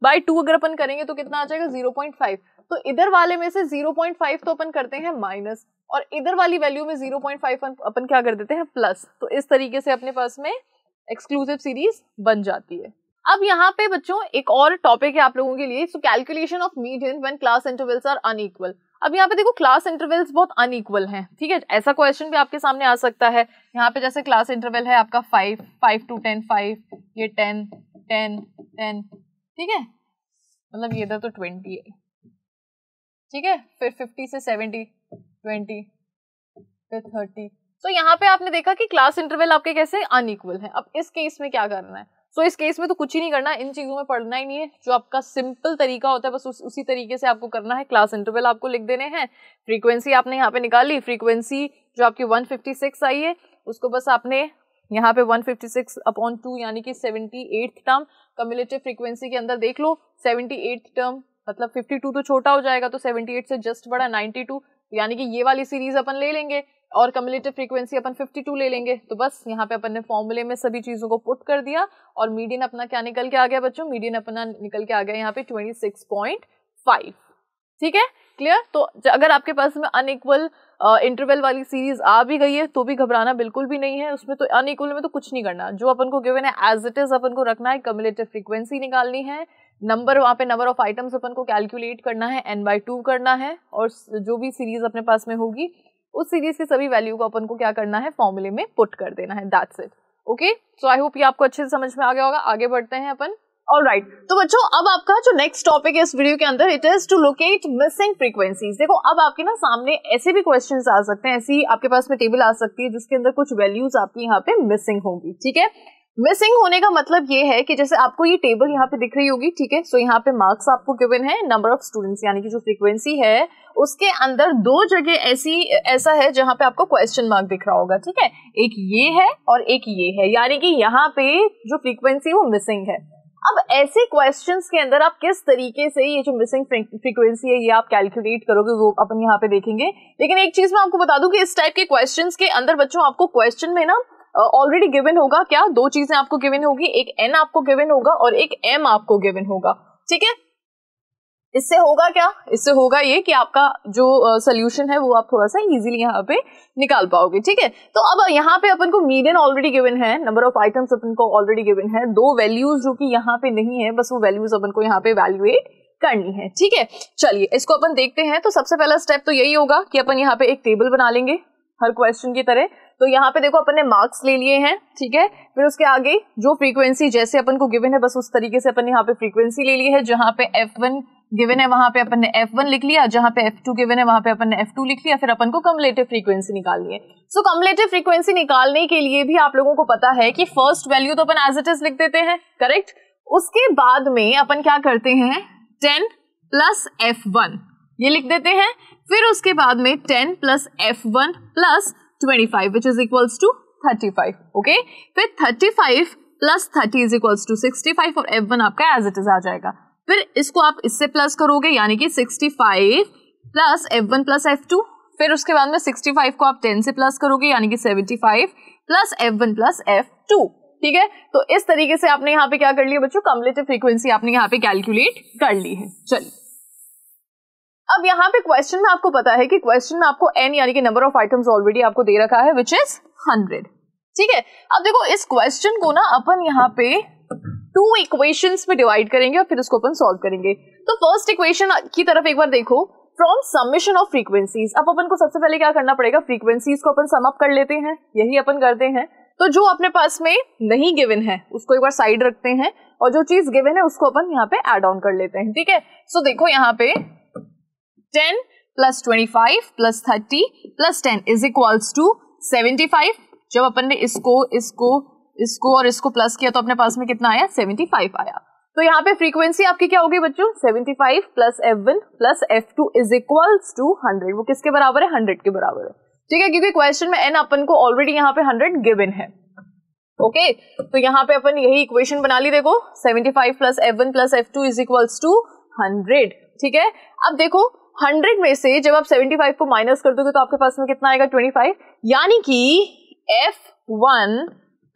बाई टू अगर अपन करेंगे तो कितना आ जाएगा जीरो पॉइंट फाइव तो इधर वाले में से 0.5 तो अपन करते हैं माइनस और इधर वाली वैल्यू में 0.5 अपन क्या कर देते हैं प्लस तो इस तरीके से अपने पास में एक्सक्लूसिव सीरीज बन जाती है अब यहाँ पे बच्चों एक और टॉपिक है आप लोगों के लिए so calculation of median when class intervals are unequal अब यहाँ पे देखो क्लास इंटरवल्स बहुत अनइक्वल हैं ठीक है ऐसा क्वेश्चन भी आपके सामने आ सकता है यहाँ पे जैसे क्लास इंटरवल है आपका five five to ten five ये टेन टेन टेन ठीक है मतलब ये इधर तो ट्वेंटी है ठीक है फिर फिफ्टी से सेवेंटी ट्वेंटी फिर थर्टी तो यहाँ पे आपने देखा कि क्लास इंटरवल आपके कैसे अनइक्वल है अब इस केस में क्या करना है सो so, इस केस में तो कुछ ही नहीं करना इन चीज़ों में पढ़ना ही नहीं है जो आपका सिंपल तरीका होता है बस उस, उसी तरीके से आपको करना है क्लास इंटरवल आपको लिख देने हैं फ्रीक्वेंसी आपने यहाँ पे निकाली फ्रीक्वेंसी जो आपकी 156 आई है उसको बस आपने यहाँ पे 156 अपॉन टू यानी कि seventy eighth term cumulative frequency के अंदर देख लो सेवेंटी टर्म मतलब 52 तो छोटा हो जाएगा तो 78 से जस्ट बड़ा 92 यानी कि ये वाली सीरीज अपन ले लेंगे और कम्युलेटिव फ्रीक्वेंसी अपन 52 ले लेंगे तो बस यहाँ पे अपन ने फॉर्मूले में सभी चीज़ों को पुट कर दिया और मीडियन अपना क्या निकल के आ गया बच्चों मीडियन अपना निकल के आ गया यहाँ पे ट्वेंटी ठीक है क्लियर तो अगर आपके पास में अनइक्वल इंटरवल वाली सीरीज आ भी गई है तो भी घबराना बिल्कुल भी नहीं है उसमें तो अनइक्वल में तो कुछ नहीं करना जो अपन को गिवन है एज इट इज अपन को रखना है कम्युलेटिव फ्रीक्वेंसी निकालनी है नंबर वहाँ पे नंबर ऑफ आइटम्स अपन को कैलकुलेट करना है एन बाई टू करना है और जो भी सीरीज अपने पास में होगी उस सीरीज के सभी वैल्यू को अपन को क्या करना है फॉर्मूले में पुट कर देना है that's it okay so I hope ये आपको अच्छे से समझ में आ गया होगा आगे बढ़ते हैं अपन ऑल राइट right. तो बच्चों अब आपका जो नेक्स्ट टॉपिक है इस वीडियो के अंदर it is to locate missing frequencies देखो अब आपके ना सामने ऐसे भी क्वेश्चंस आ सकते हैं ऐसी आपके पास में टेबल आ सकती है जिसके अंदर कुछ वैल्यूज आपकी यहाँ पे मिसिंग होंगी ठीक है मिसिंग होने का मतलब ये है कि जैसे आपको ये टेबल यहाँ पे दिख रही होगी ठीक है सो यहाँ पे मार्क्स आपको गिवन है नंबर ऑफ स्टूडेंट्स यानी कि जो फ्रीक्वेंसी है उसके अंदर दो जगह ऐसी ऐसा है जहां पे आपको क्वेश्चन मार्क दिख रहा होगा ठीक है एक ये है और एक ये है यानी कि यहाँ पे जो फ्रीक्वेंसी वो मिसिंग है अब ऐसे क्वेश्चंस के अंदर आप किस तरीके से ये जो मिसिंग फ्रीक्वेंसी है ये आप कैलकुलेट करोगे वो अपन यहाँ पे देखेंगे लेकिन एक चीज मैं आपको बता दूं कि इस टाइप के क्वेश्चंस के अंदर बच्चों आपको क्वेश्चन में ना ऑलरेडी गिवन होगा क्या दो चीजें आपको गिवन होगी एक एन आपको गिवन होगा और एक एम आपको गिवन होगा ठीक है इससे होगा क्या इससे होगा ये कि आपका जो सोल्यूशन uh, है वो आप थोड़ा सा इजीली यहाँ पे निकाल पाओगे ठीक है तो अब यहाँ पे अपन को मीडियन ऑलरेडी गिवन है नंबर ऑफ आइटम्स अपन को ऑलरेडी गिवन है दो वैल्यूज जो कि यहाँ पे नहीं है बस वो वैल्यूज अपन को यहाँ पे वैल्यूएट करनी है ठीक है चलिए इसको अपन देखते हैं तो सबसे पहला स्टेप तो यही होगा कि अपन यहाँ पे एक टेबल बना लेंगे हर क्वेश्चन की तरह तो यहाँ पे देखो अपन ने मार्क्स ले लिए हैं ठीक है फिर उसके आगे जो फ्रीक्वेंसी जैसे अपन को गिवन है बस उस तरीके से अपन यहाँ पे फ्रीक्वेंसी ले ली है जहाँ पे एफ वन गिवन है वहां पे अपन ने एफ वन लिख लिया जहां पे एफ टू गिवन है वहां पे अपन ने एफ टू लिख लिया फिर अपन को कमलेटिव फ्रीक्वेंसी निकालनी है सो कमलेटिव फ्रीक्वेंसी निकालने के लिए भी आप लोगों को पता है कि फर्स्ट वैल्यू तो अपन एज इट इज लिख देते हैं करेक्ट उसके बाद में अपन क्या करते हैं टेन प्लस एफ वन ये लिख देते हैं फिर उसके बाद में ten plus F one plus 25 which is equals to 35 okay फिर 35 plus 30 is equals to 65 और F1 आपका as it is आ जाएगा फिर इसको आप इससे प्लस करोगे यानी कि 65 प्लस F1 प्लस F2 फिर उसके बाद में 65 को आप 10 से प्लस करोगे यानी कि 75 प्लस F1 प्लस F2 ठीक है तो इस तरीके से आपने यहाँ पे क्या कर लिया बच्चों कम्पलेटिव फ्रीक्वेंसी आपने यहाँ पे कैलकुलेट कर ली है चलिए अब यहाँ पे क्वेश्चन में आपको पता है कि क्वेश्चन में आपको एन यानी कि नंबर ऑफ आइटम्स ऑलरेडी आपको दे रखा है विच इज हंड्रेड ठीक है अब देखो इस क्वेश्चन को ना अपन यहाँ पे टू इक्वेशंस में डिवाइड करेंगे और फिर उसको अपन सॉल्व करेंगे तो फर्स्ट इक्वेशन की तरफ एक बार देखो फ्रॉम समिशन ऑफ फ्रीक्वेंसीज अब अपन को सबसे पहले क्या करना पड़ेगा फ्रीक्वेंसीज को अपन सम अप कर लेते हैं यही अपन करते हैं तो जो अपने पास में नहीं गिवन है उसको एक बार साइड रखते हैं और जो चीज गिवन है उसको अपन यहाँ पे एड ऑन कर लेते हैं ठीक है सो देखो यहाँ पे 10 plus 25 plus 30 plus 10 is equals to 75 जब अपन ने इसको इसको इसको और इसको प्लस किया तो अपने पास में कितना आया 75 आया तो यहाँ पे फ्रीक्वेंसी आपकी क्या होगी बच्चों 75 five plus F one plus F two is equals to hundred वो किसके बराबर है हंड्रेड के बराबर है ठीक है क्योंकि क्वेश्चन में एन अपन को ऑलरेडी यहाँ पे हंड्रेड गिवन है ओके okay, तो यहाँ पे अपन यही इक्वेशन बना ली देखो 75 five plus F one plus F two is equals to hundred ठीक है अब देखो हंड्रेड में से जब आप सेवेंटी फाइव को माइनस कर दोगे तो आपके पास में कितना आएगा ट्वेंटी यानी कि F1 one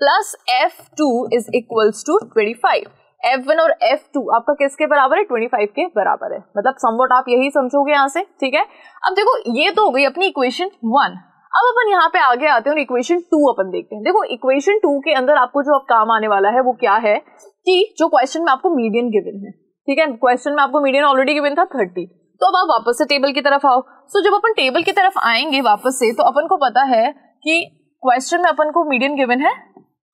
plus F two is equals to twenty five और F2 आपका किसके बराबर है 25 के बराबर है मतलब समवट आप यही समझोगे यहाँ से ठीक है अब देखो ये तो हो गई अपनी इक्वेशन वन अब अपन यहाँ पे आगे आते हैं और इक्वेशन टू अपन देखते हैं देखो इक्वेशन टू के अंदर आपको जो अब काम आने वाला है वो क्या है कि जो क्वेश्चन में आपको मीडियन गिवन है ठीक है क्वेश्चन में आपको मीडियन ऑलरेडी गिवन था थर्टी तो अब आप वापस से टेबल की तरफ आओ सो so, जब अपन टेबल की तरफ आएंगे वापस से तो अपन को पता है कि क्वेश्चन में अपन को मीडियम गिवन है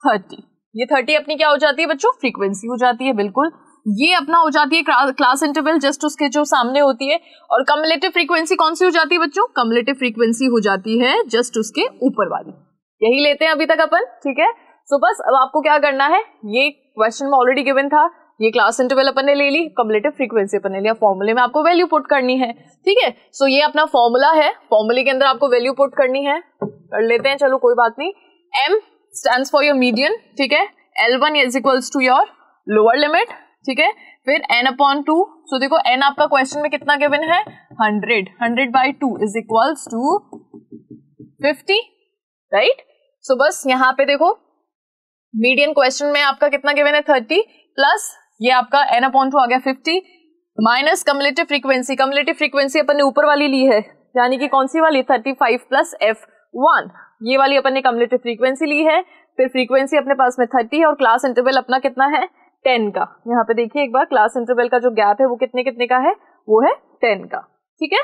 थर्टी ये थर्टी अपनी क्या हो जाती है बच्चों फ्रीक्वेंसी हो जाती है बिल्कुल ये अपना हो जाती है क्लास इंटरवल जस्ट उसके जो सामने होती है और कमलेटिव फ्रीक्वेंसी कौन सी हो जाती है बच्चों कमलेटिव फ्रीक्वेंसी हो जाती है जस्ट उसके ऊपर वाली यही लेते हैं अभी तक अपन ठीक है सो so, बस अब आपको क्या करना है ये क्वेश्चन में ऑलरेडी गिवन था ये क्लास इंटरवल अपन ने ले ली कम्पलेटिव फ्रीक्वेंसी अपन ने लिया फॉर्मूले में आपको वैल्यू पुट करनी है ठीक है सो ये अपना फॉर्मूला है फॉर्मूले के अंदर आपको वैल्यू पुट करनी है कर लेते हैं चलो कोई बात नहीं M stand for your medium ठीक है L one is equals to your lower limit ठीक है फिर एन अपॉन टू सो देखो एन आपका क्वेश्चन में कितना गिवन है hundred hundred by two is equals to fifty right so बस यहाँ पे देखो मीडियम क्वेश्चन में आपका कितना गिवन है थर्टी प्लस ये आपका एन अपॉन टू आ गया fifty minus cumulative frequency cumulative frequency अपन ने ऊपर वाली ली है यानी कि कौन सी वाली thirty five plus F one ये वाली अपन ने कमलेटिव फ्रीक्वेंसी ली है फिर फ्रीक्वेंसी अपने पास में थर्टी है और क्लास इंटरवल अपना कितना है टेन का यहाँ पे देखिए एक बार क्लास इंटरवल का जो गैप है वो कितने कितने का है वो है टेन का ठीक है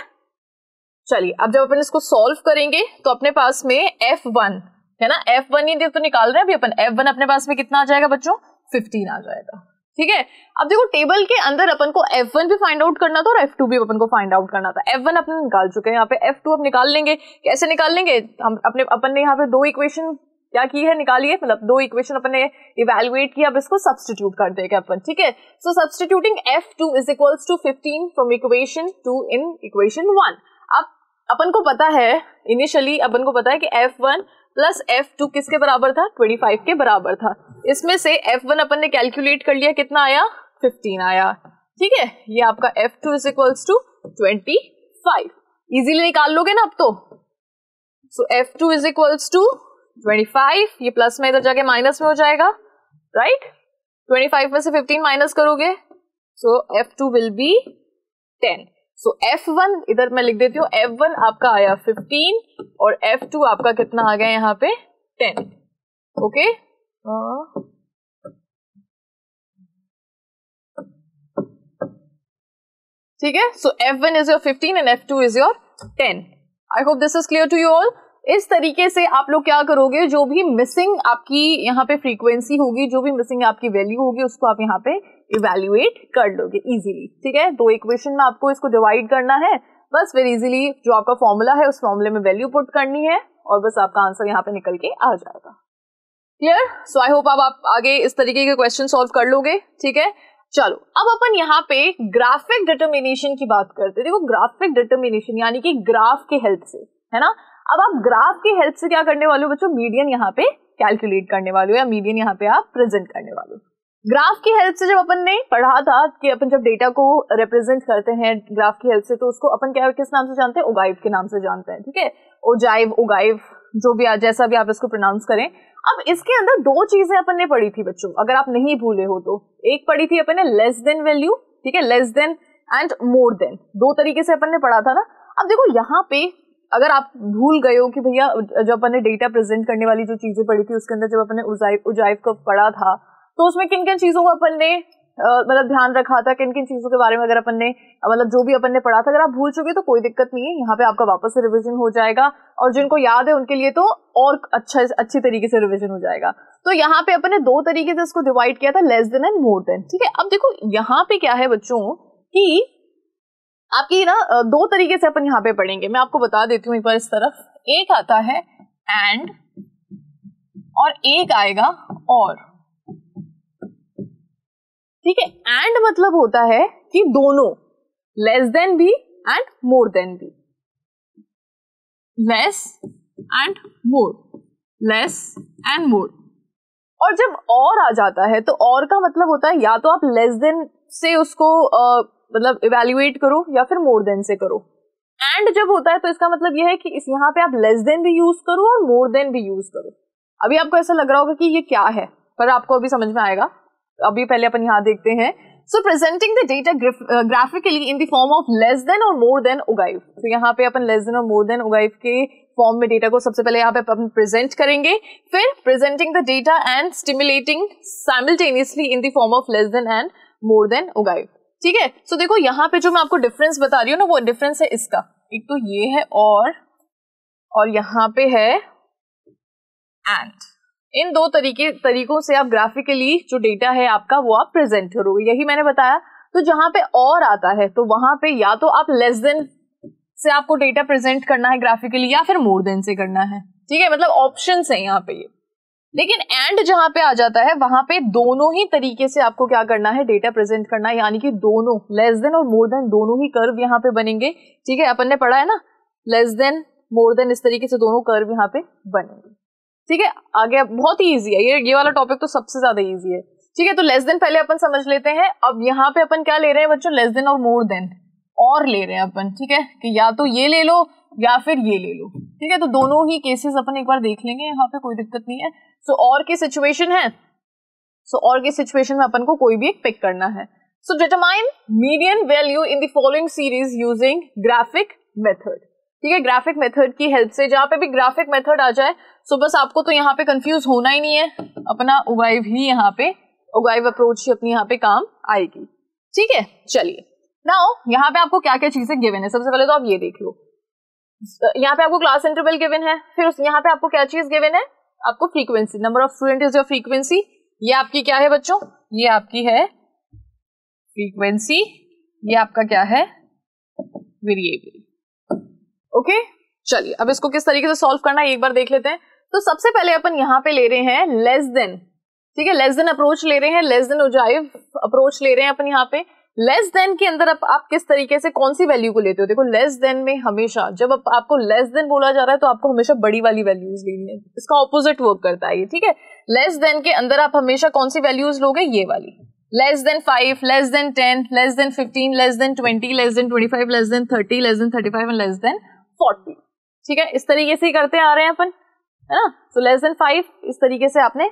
चलिए अब जब अपन इसको सॉल्व करेंगे तो अपने पास में एफ वन है ना एफ वन ये तो निकाल रहे हैं अभी अपन एफ वन अपने पास में कितना आ जाएगा बच्चों फिफ्टीन आ जाएगा ठीक है अब देखो टेबल के अंदर अपन को F1 भी फाइंड आउट करना था और F2 भी अपन को फाइंड आउट करना था F1 अपन निकाल चुके हैं यहाँ पे F2 अब निकाल लेंगे कैसे निकाल लेंगे हम अपने अपन ने यहाँ पे दो इक्वेशन क्या की है निकाली है मतलब दो इक्वेशन अपन ने इवेलुएट किया अब इसको सब्सटीट्यूट कर देगा अपन ठीक है so substituting F two is equals to fifteen from equation two in equation one अब अपन को पता है इनिशियली अपन को पता है कि F one plus F two किसके बराबर था ट्वेंटी फाइव के बराबर था इसमें से एफ वन अपन ने कैलकुलेट कर लिया कितना आया फिफ्टीन आया ठीक है ये आपका F two is equals to twenty five easily निकाल लोगे ना अब तो so F two is equals to twenty five ये प्लस में इधर जाके माइनस में हो जाएगा राइट ट्वेंटी फाइव में से फिफ्टीन माइनस करोगे so F two will be ten so F one इधर मैं लिख देती हूँ एफ वन आपका आया फिफ्टीन और एफ टू आपका कितना आ गया यहाँ पे टेन ओके okay? ठीक है so F one is your fifteen and F two is your ten I hope this is clear to you all इस तरीके से आप लोग क्या करोगे जो भी मिसिंग आपकी यहाँ पे फ्रीक्वेंसी होगी जो भी मिसिंग आपकी वैल्यू होगी उसको आप यहाँ पे इवेल्युएट कर लोगे इजीली ठीक है दो इक्वेशन में आपको इसको डिवाइड करना है बस वेरी इजीली जो आपका फॉर्मूला है उस फॉर्मूले में वैल्यू पुट करनी है और बस आपका आंसर यहाँ पे निकल के आ जाएगा क्लियर सो आई होप अब आप आगे इस तरीके के क्वेश्चन सॉल्व कर लोगे ठीक है चलो अब अपन यहाँ पे ग्राफिक डिटर्मिनेशन की बात करते हैं देखो ग्राफिक डिटर्मिनेशन यानी कि ग्राफ के हेल्प से है ना अब आप ग्राफ के हेल्प से क्या करने वाले हो बच्चों मीडियन यहाँ पे कैलकुलेट करने वाले हो या मीडियन यहाँ पे आप प्रेजेंट करने वाले हो ग्राफ की हेल्प से जब अपन ने पढ़ा था कि अपन जब डेटा को रिप्रेजेंट करते हैं ग्राफ की हेल्प से तो उसको अपन क्या किस नाम से जानते हैं ओगाइव के नाम से जानते हैं ठीक है ओजाइव ओगाइव जो भी जैसा भी आप इसको प्रोनाउंस करें अब इसके अंदर दो चीजें अपन ने पढ़ी थी बच्चों अगर आप नहीं भूले हो तो एक पढ़ी थी अपन ने लेस देन वैल्यू ठीक है less than and more than दो तरीके से अपन ने पढ़ा था ना अब देखो यहाँ पे अगर आप भूल गए हो कि भैया जब अपन ने डेटा प्रेजेंट करने वाली जो चीजें पढ़ी थी उसके अंदर जब अपन ने उजाइव उजाइव को पढ़ा था तो उसमें किन किन चीजों को अपन ने मतलब ध्यान रखा था किन किन चीजों के बारे में अगर अपन ने मतलब जो भी अपन ने पढ़ा था अगर आप भूल चुके तो कोई दिक्कत नहीं है यहाँ पे आपका वापस से रिविजन हो जाएगा और जिनको याद है उनके लिए तो और अच्छा अच्छी तरीके से रिविजन हो जाएगा तो यहाँ पे अपन ने दो तरीके से इसको डिवाइड किया था less than and more than ठीक है अब देखो यहाँ पे क्या है बच्चों की आपकी ना दो तरीके से अपन यहाँ पे पढ़ेंगे मैं आपको बता देती हूँ एक बार इस तरफ एक आता है एंड और एक आएगा और ठीक है एंड मतलब होता है कि दोनों लेस देन भी एंड मोर देन भी less and more less and more और जब और आ जाता है तो और का मतलब होता है या तो आप लेस देन से उसको uh, मतलब इवेल्युएट करो या फिर मोर देन से करो एंड जब होता है तो इसका मतलब यह है कि इस यहाँ पे आप लेस देन भी यूज करो और मोर देन भी यूज करो अभी आपको ऐसा लग रहा होगा कि ये क्या है पर आपको अभी समझ में आएगा अभी पहले अपन यहाँ देखते हैं so presenting the data graphically in the form of less than और मोर देन उगाइव तो यहाँ पे अपन लेस देन और मोर देन उगाइव के फॉर्म में डेटा को सबसे पहले यहाँ पे अपन प्रेजेंट करेंगे फिर presenting the data and stimulating simultaneously in the form of less than and more than ogive ठीक है सो देखो यहाँ पे जो मैं आपको डिफरेंस बता रही हूँ ना वो डिफरेंस है इसका एक तो ये है और और यहाँ पे है एंड इन दो तरीके तरीकों से आप ग्राफिकली जो डेटा है आपका वो आप प्रेजेंट करोगे यही मैंने बताया तो जहां पे और आता है तो वहां पे या तो आप लेस देन से आपको डेटा प्रेजेंट करना है ग्राफिकली या फिर मोर देन से करना है ठीक है मतलब ऑप्शन है यहाँ पे ये लेकिन एंड जहां पे आ जाता है वहां पे दोनों ही तरीके से आपको क्या करना है डेटा प्रेजेंट करना है यानी कि दोनों लेस देन और मोर देन दोनों ही कर्व यहाँ पे बनेंगे ठीक है अपन ने पढ़ा है ना लेस देन मोर देन इस तरीके से दोनों कर्व यहाँ पे बनेंगे ठीक है आगे बहुत ही ईजी है ये ये वाला टॉपिक तो सबसे ज्यादा ईजी है ठीक है तो लेस देन पहले अपन समझ लेते हैं अब यहाँ पे अपन क्या ले रहे हैं बच्चों लेस देन और मोर देन और ले रहे हैं अपन ठीक है कि या तो ये ले लो या फिर ये ले लो ठीक है तो दोनों ही केसेस अपन एक बार देख लेंगे यहाँ पे कोई दिक्कत नहीं है सो so, और की सिचुएशन है सो so, और की सिचुएशन में अपन को कोई भी एक पिक करना है so determine median value in the following series using graphic method ठीक है ग्राफिक मेथड की हेल्प से जहाँ पे भी ग्राफिक मेथड आ जाए सो बस आपको तो यहाँ पे कंफ्यूज होना ही नहीं है अपना उगाइव ही यहाँ पे उगाइव अप्रोच ही अपनी यहाँ पे काम आएगी ठीक है चलिए नाउ यहाँ पे आपको क्या क्या चीजें गिवन है सबसे पहले तो आप ये देख लो यहाँ पे आपको क्लास इंटरवल गिवन है फिर उस यहाँ पे आपको क्या चीज गिवन है आपको frequency number of student is your frequency ये आपकी क्या है बच्चों ये आपकी है फ्रीक्वेंसी ये आपका क्या है वेरिएबल ओके चलिए अब इसको किस तरीके से सॉल्व करना है एक बार देख लेते हैं तो सबसे पहले अपन यहाँ पे ले रहे हैं लेस देन ठीक है लेस देन अप्रोच ले रहे हैं लेस देन उजाइव अप्रोच ले रहे हैं अपन यहाँ पे लेस देन के अंदर आप, आप किस तरीके से कौन सी वैल्यू को लेते हो देखो लेस देन में हमेशा जब आप, आपको लेस देन बोला जा रहा है तो आपको हमेशा बड़ी वाली वैल्यूज लेनी है इसका ऑपोजिट वर्क करता है ये ठीक है लेस देन के अंदर आप हमेशा कौन सी वैल्यूज लोगे ये वाली less than five less than ten less than fifteen less than twenty less than twenty five less than thirty less than thirty five and less than forty ठीक है इस तरीके से ही करते आ रहे हैं अपन है ना सो लेस देन फाइव इस तरीके से आपने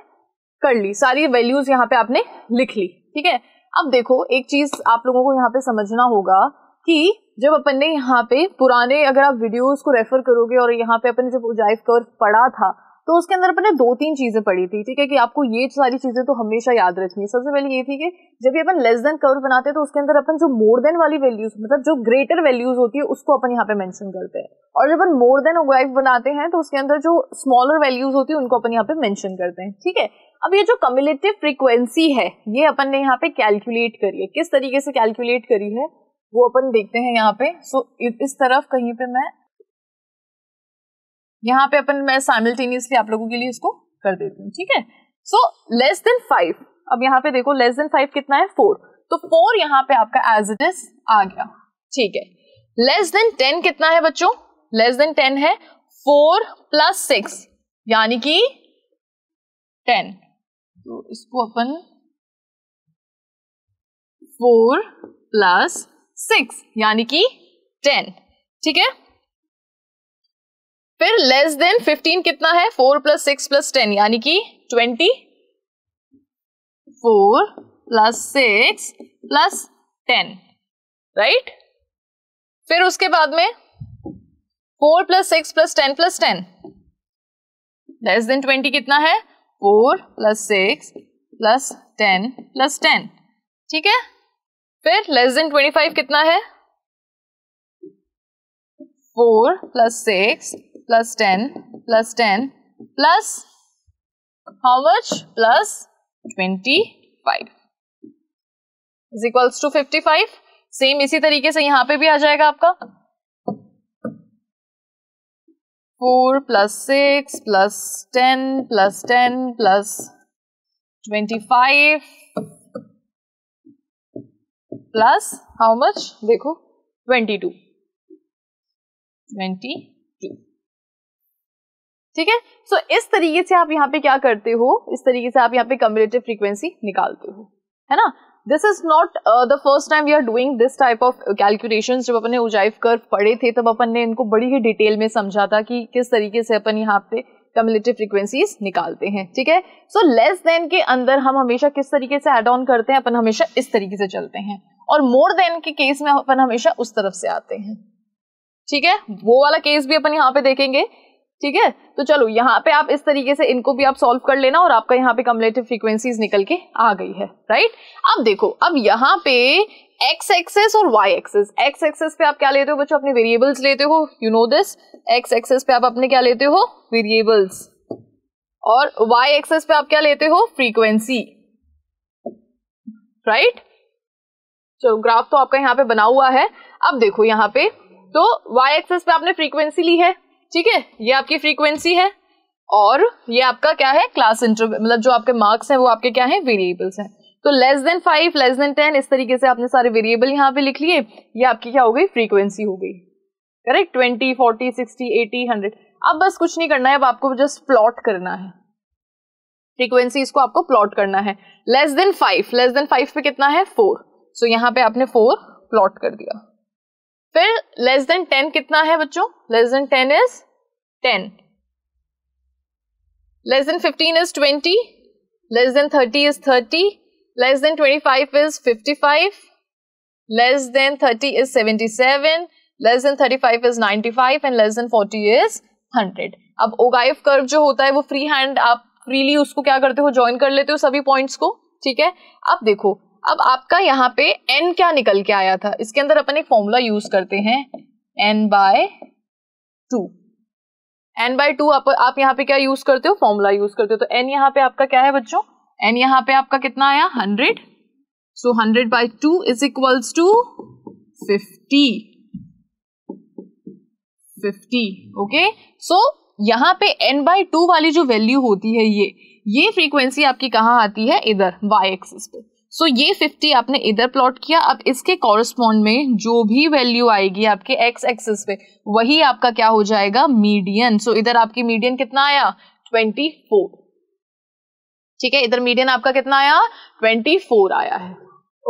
कर ली सारी वैल्यूज यहाँ पे आपने लिख ली ठीक है अब देखो एक चीज आप लोगों को यहाँ पे समझना होगा कि जब अपन ने यहाँ पे पुराने अगर आप वीडियोस को रेफर करोगे और यहाँ पे अपन जब उजाइफ कर्व पढ़ा था तो उसके अंदर अपने दो तीन चीजें पड़ी थी ठीक है कि आपको ये सारी चीजें तो हमेशा याद रखनी है सबसे पहले ये थी कि जब भी अपन लेस देन कर्व बनाते हैं तो उसके अंदर अपन जो मोर देन वाली वैल्यूज मतलब जो ग्रेटर वैल्यूज होती है उसको अपन यहाँ पे मैंशन करते हैं और जब अपन मोर देन ओग्राइव बनाते हैं तो उसके अंदर जो स्मॉलर वैल्यूज होती है उनको अपन यहाँ पे मैंशन करते हैं ठीक है अब ये जो कम्युलेटिव फ्रिक्वेंसी है ये अपन ने यहाँ पे कैलकुलेट करी है किस तरीके से कैलकुलेट करी है वो अपन देखते हैं यहाँ पे सो so, इस तरफ कहीं पे मैं यहाँ पे अपन मैं साइमल्टेनियसली आप लोगों के लिए इसको कर देती हूँ ठीक है सो लेस देन फाइव अब यहाँ पे देखो लेस देन फाइव कितना है फोर तो फोर यहाँ पे आपका एज इट इज आ गया ठीक है लेस देन टेन कितना है बच्चों लेस देन टेन है फोर प्लस सिक्स यानी कि टेन तो इसको अपन फोर प्लस सिक्स यानी कि टेन ठीक है फिर लेस देन 15 कितना है 4 प्लस सिक्स प्लस टेन यानी कि 20 four plus six plus ten right फिर उसके बाद में four plus six plus ten plus ten less than twenty कितना है four plus six plus ten plus ten ठीक है फिर लेस देन ट्वेंटी फाइव कितना है four plus six plus 10 plus 10 plus how much? Plus 25 is equals to 55 same इसी तरीके से यहां पे भी आ जाएगा आपका four plus six plus ten plus ten plus twenty five plus how much देखो ट्वेंटी टू ट्वेंटी ठीक है सो इस तरीके से आप यहाँ पे क्या करते हो इस तरीके से आप यहाँ पे कम्युलेटिव फ्रीक्वेंसी निकालते हो है ना this is not the first time we are doing this type of calculation जब अपने उजाइफ कर पढ़े थे तब अपन ने इनको बड़ी ही डिटेल में समझा था कि किस तरीके से अपन यहाँ पे कम्युलेटिव फ्रीक्वेंसीज निकालते हैं ठीक है सो लेस देन के अंदर हम हमेशा किस तरीके से एड ऑन करते हैं अपन हमेशा इस तरीके से चलते हैं और मोर देन के केस में अपन हमेशा उस तरफ से आते हैं ठीक है वो वाला केस भी अपन यहाँ पे देखेंगे ठीक है तो चलो यहाँ पे आप इस तरीके से इनको भी आप सॉल्व कर लेना और आपका यहाँ पे कमलेटिव फ्रीक्वेंसीज निकल के आ गई है राइट अब देखो अब यहाँ पे एक्स एक्सेस और वाई एक्सेस एक्स एक्सेस पे आप क्या लेते हो बच्चों अपने वेरिएबल्स लेते हो you know this X axis पे आप अपने क्या लेते हो वेरिएबल्स और वाई एक्सेस पे आप क्या लेते हो फ्रीक्वेंसी राइट चलो ग्राफ तो आपका यहाँ पे बना हुआ है अब देखो यहाँ पे तो वाई एक्सेस पे आपने फ्रीक्वेंसी ली है ठीक है ये आपकी फ्रीक्वेंसी है और ये आपका क्या है क्लास इंटरवल मतलब जो आपके मार्क्स हैं वो आपके क्या है वेरिएबल्स हैं तो less than five less than ten इस तरीके से आपने सारे वेरिएबल यहाँ पे लिख लिए ये आपकी क्या हो गई फ्रीक्वेंसी हो गई correct twenty forty sixty eighty hundred अब बस कुछ नहीं करना है अब आपको जस्ट प्लॉट करना है फ्रीक्वेंसी इसको आपको प्लॉट करना है less than five less than five पे कितना है फोर सो so, यहाँ पे आपने फोर प्लॉट कर दिया फिर लेस देन टेन कितना है बच्चों less than ten is ten less than fifteen is twenty less than thirty is thirty less than twenty five is fifty five less than thirty is seventy seven less than thirty five is ninety five and less than forty is hundred अब ogive curve जो होता है वो free hand आप freely उसको क्या करते हो ज्वाइन कर लेते हो सभी पॉइंट्स को ठीक है अब देखो अब आपका यहाँ पे एन क्या निकल के आया था इसके अंदर अपन एक फॉर्मूला यूज करते हैं N by two N by two आप, यहाँ पे क्या यूज करते हो फॉर्मूला यूज करते हो तो एन यहाँ पे आपका क्या है बच्चों एन यहाँ पे आपका कितना आया hundred so hundred by two is equals to fifty fifty okay so यहाँ पे एन बाय टू वाली जो वैल्यू होती है ये ये फ्रीक्वेंसी आपकी कहाँ आती है इधर y एक्सिस पे सो ये 50 आपने इधर प्लॉट किया अब इसके कॉरस्पॉन्ड में जो भी वैल्यू आएगी आपके एक्स एक्सिस पे वही आपका क्या हो जाएगा मीडियन सो इधर आपकी मीडियन कितना आया 24 ठीक है इधर मीडियन आपका कितना आया 24 आया है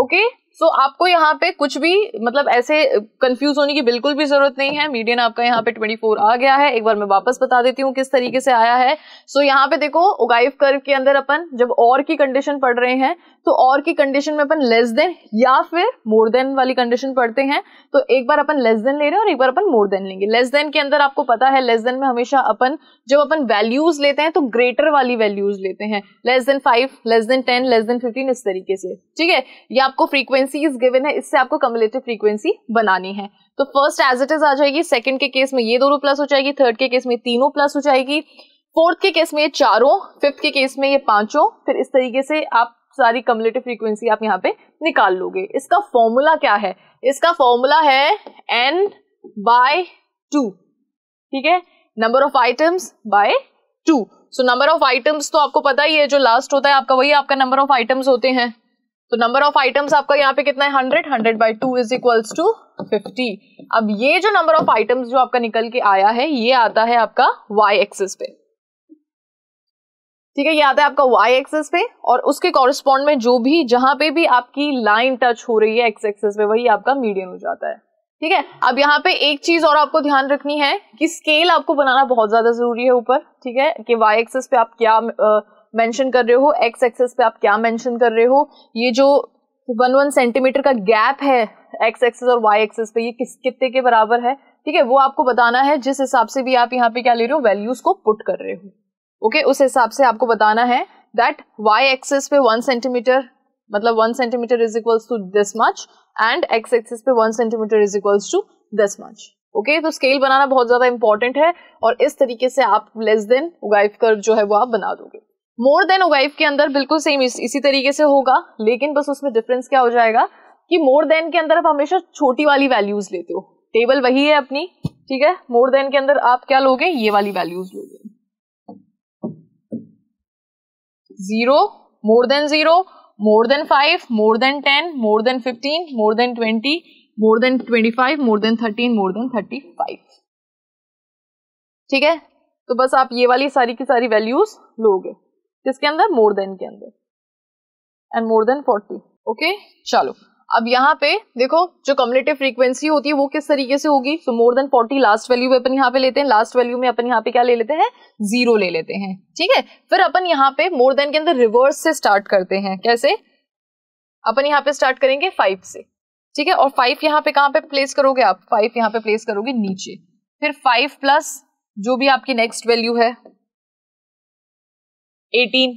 ओके okay? सो so, आपको यहाँ पे कुछ भी मतलब ऐसे कंफ्यूज होने की बिल्कुल भी जरूरत नहीं है मीडियन आपका यहाँ पे 24 आ गया है एक बार मैं वापस बता देती हूँ किस तरीके से आया है सो so, यहाँ पे देखो उगाइव कर्व के अंदर अपन जब और की कंडीशन पढ़ रहे हैं तो और की कंडीशन में अपन लेस देन या फिर मोर देन वाली कंडीशन पढ़ते हैं तो एक बार अपन लेस देन ले रहे हैं और एक बार अपन मोर देन लेंगे लेस देन के अंदर आपको पता है लेस देन में हमेशा अपन जब अपन वैल्यूज लेते हैं तो ग्रेटर वाली वैल्यूज लेते हैं less than five less than ten less than fifteen इस तरीके से ठीक है या आपको फ्रीक्वेंसी फ्रीक्वेंसी इज गिवन है इससे आपको कम्युलेटिव फ्रीक्वेंसी बनानी है तो फर्स्ट एज इट इज आ जाएगी सेकंड के केस में ये दोनों प्लस हो जाएगी थर्ड के केस में तीनों प्लस हो जाएगी फोर्थ के केस में ये चारों फिफ्थ के केस में ये पांचों फिर इस तरीके से आप सारी कम्युलेटिव फ्रीक्वेंसी आप यहाँ पे निकाल लोगे इसका फॉर्मूला क्या है इसका फॉर्मूला है एन बाय टू ठीक है number of items by two so number of items तो आपको पता ही है जो लास्ट होता है आपका वही आपका नंबर ऑफ आइटम्स होते हैं तो नंबर ऑफ आइटम्स आपका यहाँ पे कितना है hundred hundred by two is equals to fifty अब ये जो नंबर ऑफ आइटम्स जो आपका निकल के आया है ये आता है आपका वाई एक्सेस पे ठीक है ये आता है आपका वाई एक्सेस पे और उसके कॉरेस्पॉन्ड में जो भी जहां पे भी आपकी लाइन टच हो रही है एक्स एक्सेस पे वही आपका मीडियम हो जाता है ठीक है अब यहाँ पे एक चीज और आपको ध्यान रखनी है कि स्केल आपको बनाना बहुत ज्यादा जरूरी है ऊपर ठीक है कि वाई एक्सेस पे आप क्या मेंशन कर रहे हो एक्स एक्सेस पे आप क्या मेंशन कर रहे हो ये जो वन वन सेंटीमीटर का गैप है एक्स एक्सेस और वाई एक्सेस पे ये किस कितने के बराबर है ठीक है वो आपको बताना है जिस हिसाब से भी आप यहाँ पे क्या ले रहे हो वैल्यूज को पुट कर रहे हो ओके okay, उस हिसाब से आपको बताना है दैट वाई एक्सेस पे वन सेंटीमीटर मतलब one centimeter is equals to this much and X axis पे one centimeter is equals to this much okay तो स्केल बनाना बहुत ज्यादा इंपॉर्टेंट है और इस तरीके से आप लेस देन वाइफ कर जो है वो आप बना दोगे मोर देन वाइफ के अंदर बिल्कुल सेम इस, इसी तरीके से होगा लेकिन बस उसमें डिफरेंस क्या हो जाएगा कि मोर देन के अंदर आप हमेशा छोटी वाली वैल्यूज लेते हो टेबल वही है अपनी ठीक है मोर देन के अंदर आप क्या लोगे ये वाली वैल्यूज लोगे zero more than zero more than five more than ten more than fifteen more than twenty more than twenty five more than thirteen more than thirty five ठीक है तो बस आप ये वाली सारी की सारी वैल्यूज लोगे किसके अंदर मोर देन के अंदर and more than forty okay चलो अब यहाँ पे देखो जो कम्युनेटिव फ्रीक्वेंसी होती है वो किस तरीके से होगी so more than forty last value में अपन यहाँ पे लेते हैं लास्ट वैल्यू में अपन यहाँ पे क्या ले लेते हैं जीरो ले लेते हैं ठीक है फिर अपन यहाँ पे मोर देन के अंदर रिवर्स से स्टार्ट करते हैं कैसे अपन यहाँ पे स्टार्ट करेंगे फाइव से ठीक है और फाइव यहाँ पे कहाँ पे प्लेस करोगे आप फाइव यहाँ पे प्लेस करोगे नीचे फिर फाइव प्लस जो भी आपकी नेक्स्ट वैल्यू है एटीन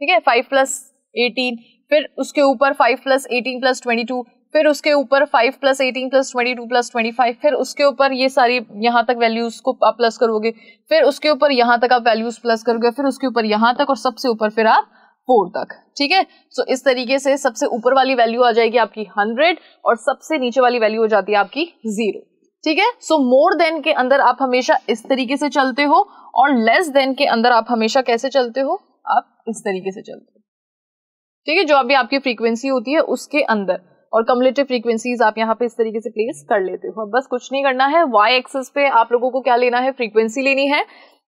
ठीक है फाइव प्लस एटीन फिर उसके ऊपर five plus eighteen plus twenty two फिर उसके ऊपर five plus eighteen plus twenty two plus twenty five फिर उसके ऊपर ये सारी यहाँ तक वैल्यूज को आप प्लस करोगे फिर उसके ऊपर यहाँ तक आप वैल्यूज प्लस करोगे फिर उसके ऊपर यहाँ तक और सबसे ऊपर फिर आप फोर तक ठीक है सो इस तरीके से सबसे ऊपर वाली वैल्यू आ जाएगी आपकी हंड्रेड और सबसे नीचे वाली वैल्यू हो जाती है आपकी जीरो ठीक है सो मोर देन के अंदर आप हमेशा इस तरीके से चलते हो और लेस देन के अंदर आप हमेशा कैसे चलते हो आप इस तरीके से चलते हो ठीक है जो अभी आपकी फ्रीक्वेंसी होती है उसके अंदर और कम्युलेटिव फ्रीक्वेंसीज आप यहाँ पे इस तरीके से प्लेस कर लेते हो बस कुछ नहीं करना है वाई एक्सेस पे आप लोगों को क्या लेना है फ्रीक्वेंसी लेनी है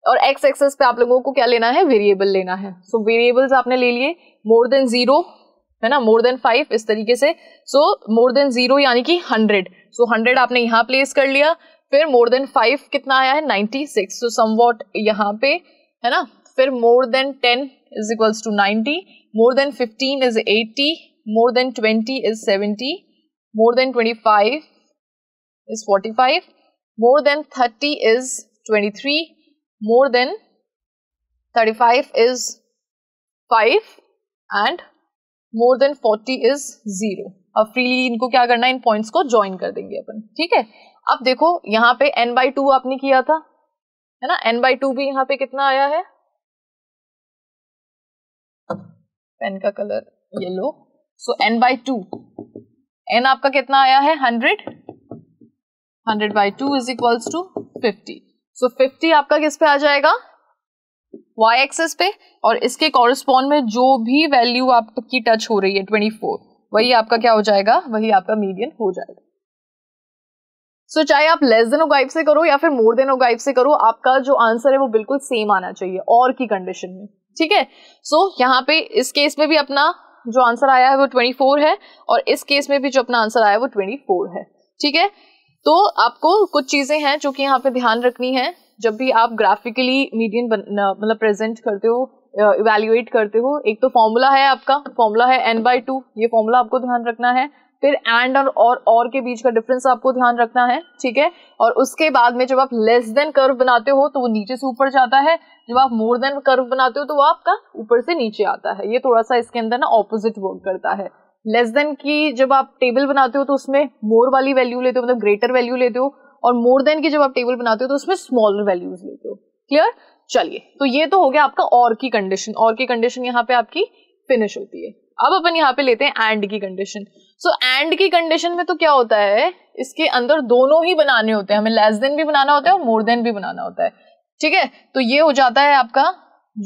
और एक्स एक्सेस पे आप लोगों को क्या लेना है वेरिएबल लेना है सो so, वेरिएबल्स आपने ले लिए मोर देन जीरो है ना मोर देन फाइव इस तरीके से सो मोर देन जीरो यानी कि हंड्रेड सो हंड्रेड आपने यहाँ प्लेस कर लिया फिर मोर देन फाइव कितना आया है नाइन्टी सिक्स सो समवॉट यहाँ पे है ना फिर more than ten is equals to ninety more than fifteen is eighty more than twenty is seventy more than twenty five is forty five more than thirty is twenty three more than thirty five is five and more than forty is zero अब freely इनको क्या करना है इन points को join कर देंगे अपन ठीक है अब देखो यहाँ पे एन बाई टू आपने किया था है ना एन बाई टू भी यहाँ पे कितना आया है पेन का colour yellow so n by two n आपका कितना आया है hundred hundred by two is equals to fifty so fifty आपका किस पे आ जाएगा वाई एक्सेस पे और इसके कॉरेस्पॉन्ड में जो भी वैल्यू आपकी टच हो रही है ट्वेंटी फोर वही आपका क्या हो जाएगा वही आपका मीडियन हो जाएगा सो so, चाहे आप लेस देन ओगाइव से करो या फिर मोर देन ओगाइव से करो आपका जो आंसर है वो बिल्कुल सेम आना चाहिए और की कंडीशन में ठीक है सो so, यहाँ पे इस केस में भी अपना जो आंसर आया है वो 24 है और इस केस में भी जो अपना आंसर आया है वो 24 है ठीक है तो आपको कुछ चीजें हैं जो कि यहाँ पे ध्यान रखनी है जब भी आप ग्राफिकली मीडियन मतलब प्रेजेंट करते हो इवेल्युएट करते हो एक तो फॉर्मूला है आपका फॉर्मूला है एन बाई टू ये फॉर्मूला आपको ध्यान रखना है फिर एंड और, और और के बीच का डिफरेंस आपको ध्यान रखना है ठीक है और उसके बाद में जब आप लेस देन कर्व बनाते हो तो वो नीचे से ऊपर जाता है जब आप मोर देन कर्व बनाते हो तो वो आपका ऊपर से नीचे आता है ये थोड़ा सा इसके अंदर ना ऑपोजिट वर्क करता है लेस देन की जब आप टेबल बनाते हो तो उसमें मोर वाली वैल्यू लेते हो मतलब ग्रेटर वैल्यू लेते हो और मोर देन की जब आप टेबल बनाते हो तो उसमें स्मॉलर वैल्यूज लेते हो क्लियर चलिए तो ये तो हो गया आपका और की कंडीशन और की कंडीशन यहाँ पे आपकी फिनिश होती है अब अपन यहाँ पे लेते हैं एंड की कंडीशन सो एंड की कंडीशन में तो क्या होता है इसके अंदर दोनों ही बनाने होते हैं हमें लेस देन भी बनाना होता है और मोर देन भी बनाना होता है ठीक है तो ये हो जाता है आपका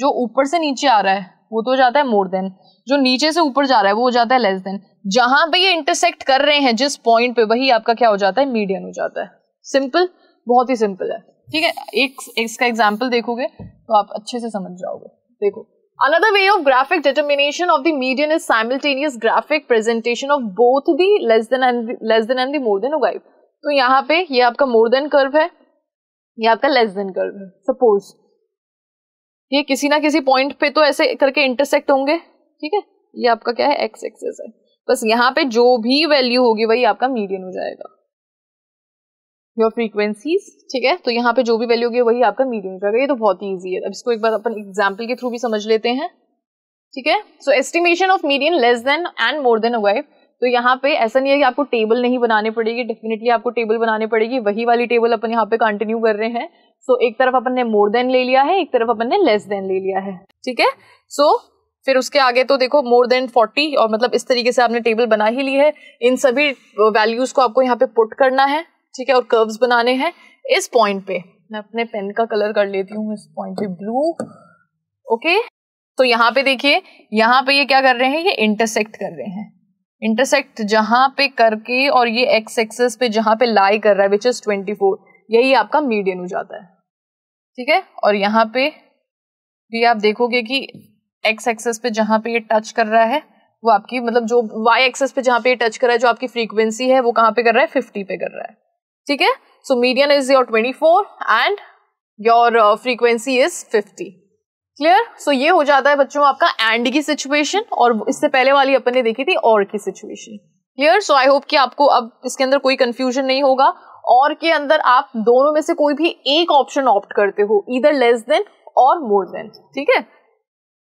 जो ऊपर से नीचे आ रहा है वो तो हो जाता है मोर देन जो नीचे से ऊपर जा रहा है वो हो जाता है लेस देन जहां पे ये इंटरसेक्ट कर रहे हैं जिस पॉइंट पे वही आपका क्या हो जाता है मीडियन हो जाता है सिंपल बहुत ही सिंपल है ठीक है एक इसका एग्जाम्पल देखोगे तो आप अच्छे से समझ जाओगे देखो Another way of graphic determination of the median is simultaneous graphic presentation of both the less than and the, less than and the more than तो यहाँ पे ये आपका मोर देन कर्व है ये आपका लेस देन कर्व है suppose ये किसी ना किसी पॉइंट पे तो ऐसे करके इंटरसेक्ट होंगे ठीक है ये आपका क्या है एक्स एक्सेस है बस यहाँ पे जो भी वैल्यू होगी वही आपका मीडियन हो जाएगा योर फ्रीक्वेंसीज ठीक है तो यहाँ पे जो भी वैल्यू होगी वही आपका मीडियम रहेगा ये तो बहुत ही ईजी है अब इसको एक बार अपन एग्जाम्पल के थ्रू भी समझ लेते हैं ठीक है so estimation of medium less than and more than वाइफ तो यहाँ पे ऐसा नहीं है कि आपको टेबल नहीं बनाने पड़ेगी डेफिनेटली आपको टेबल बनाने पड़ेगी वही वाली टेबल अपन यहाँ पे कंटिन्यू कर रहे हैं सो so, एक तरफ अपन ने मोर देन ले लिया है एक तरफ अपन ने लेस देन ले लिया है ठीक है सो फिर उसके आगे तो देखो मोर देन फोर्टी और मतलब इस तरीके से आपने टेबल बना ही ली है इन सभी वैल्यूज को आपको यहाँ पे पुट करना है ठीक है और कर्व्स बनाने हैं इस पॉइंट पे मैं अपने पेन का कलर कर लेती हूँ इस पॉइंट पे ब्लू ओके तो यहाँ पे देखिए यहाँ पे ये क्या कर रहे हैं ये इंटरसेक्ट कर रहे हैं इंटरसेक्ट जहां पे करके और ये एक्स एक्सेस पे जहां पे लाई कर रहा है विच इज ट्वेंटी फोर यही आपका मीडियन हो जाता है ठीक है और यहाँ पे भी आप देखोगे कि एक्स एक्सेस पे जहां पे ये टच कर रहा है वो आपकी मतलब जो वाई एक्सेस पे जहाँ पे ये टच कर रहा है जो आपकी फ्रीक्वेंसी है वो कहाँ पे कर रहा है फिफ्टी पे कर रहा है ठीक है so median is your 24 and your frequency is 50 clear so ये हो जाता है बच्चों आपका एंड की सिचुएशन और इससे पहले वाली अपन ने देखी थी और की situation clear so I hope कि आपको अब इसके अंदर कोई कंफ्यूजन नहीं होगा और के अंदर आप दोनों में से कोई भी एक ऑप्शन ऑप्ट करते हो इधर लेस देन और मोर देन ठीक है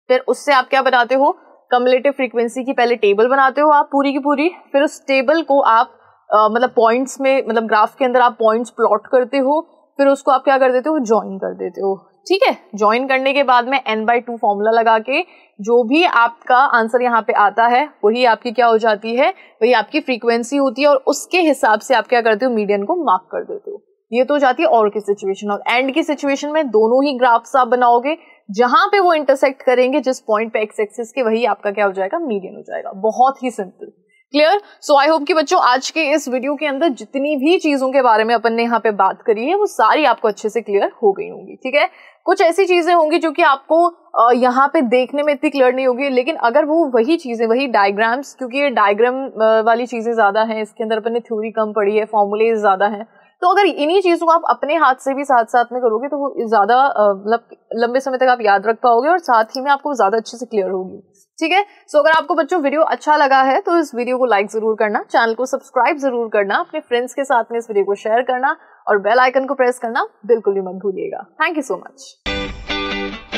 फिर उससे आप क्या बनाते हो कमलेटिव फ्रीक्वेंसी की पहले टेबल बनाते हो आप पूरी की पूरी फिर उस टेबल को आप मतलब पॉइंट्स में मतलब ग्राफ के अंदर आप पॉइंट्स प्लॉट करते हो फिर उसको आप क्या कर देते हो ज्वाइन कर देते हो ठीक है ज्वाइन करने के बाद में एन बाई टू फॉर्मूला लगा के जो भी आपका आंसर यहाँ पे आता है वही आपकी क्या हो जाती है वही आपकी फ्रीक्वेंसी होती है और उसके हिसाब से आप क्या करते हो मीडियन को मार्क कर देते हो ये तो जाती है और की सिचुएशन और एंड की सिचुएशन में दोनों ही ग्राफ्स आप बनाओगे जहां पे वो इंटरसेक्ट करेंगे जिस पॉइंट पे एक्स एक्सिस के वही आपका क्या हो जाएगा मीडियन हो जाएगा बहुत ही simple clear so I hope कि बच्चों आज के इस वीडियो के अंदर जितनी भी चीजों के बारे में अपन ने यहाँ पे बात करी है वो सारी आपको अच्छे से क्लियर हो गई होंगी ठीक है कुछ ऐसी चीजें होंगी जो कि आपको यहाँ पे देखने में इतनी क्लियर नहीं होगी लेकिन अगर वो वही चीजें वही डायग्राम्स क्योंकि ये डायग्राम वाली चीजें ज्यादा हैं इसके अंदर अपन ने थ्योरी कम पड़ी है फॉर्मूले ज्यादा है तो अगर इन्हीं चीज़ों को आप अपने हाथ से भी साथ साथ में करोगे तो वो ज़्यादा मतलब लंबे समय तक आप याद रख पाओगे और साथ ही में आपको ज़्यादा अच्छे से क्लियर होगी ठीक है सो अगर आपको बच्चों वीडियो अच्छा लगा है तो इस वीडियो को लाइक जरूर करना चैनल को सब्सक्राइब जरूर करना अपने फ्रेंड्स के साथ में इस वीडियो को शेयर करना और बेल आइकन को प्रेस करना बिल्कुल भी मत भूलिएगा थैंक यू सो मच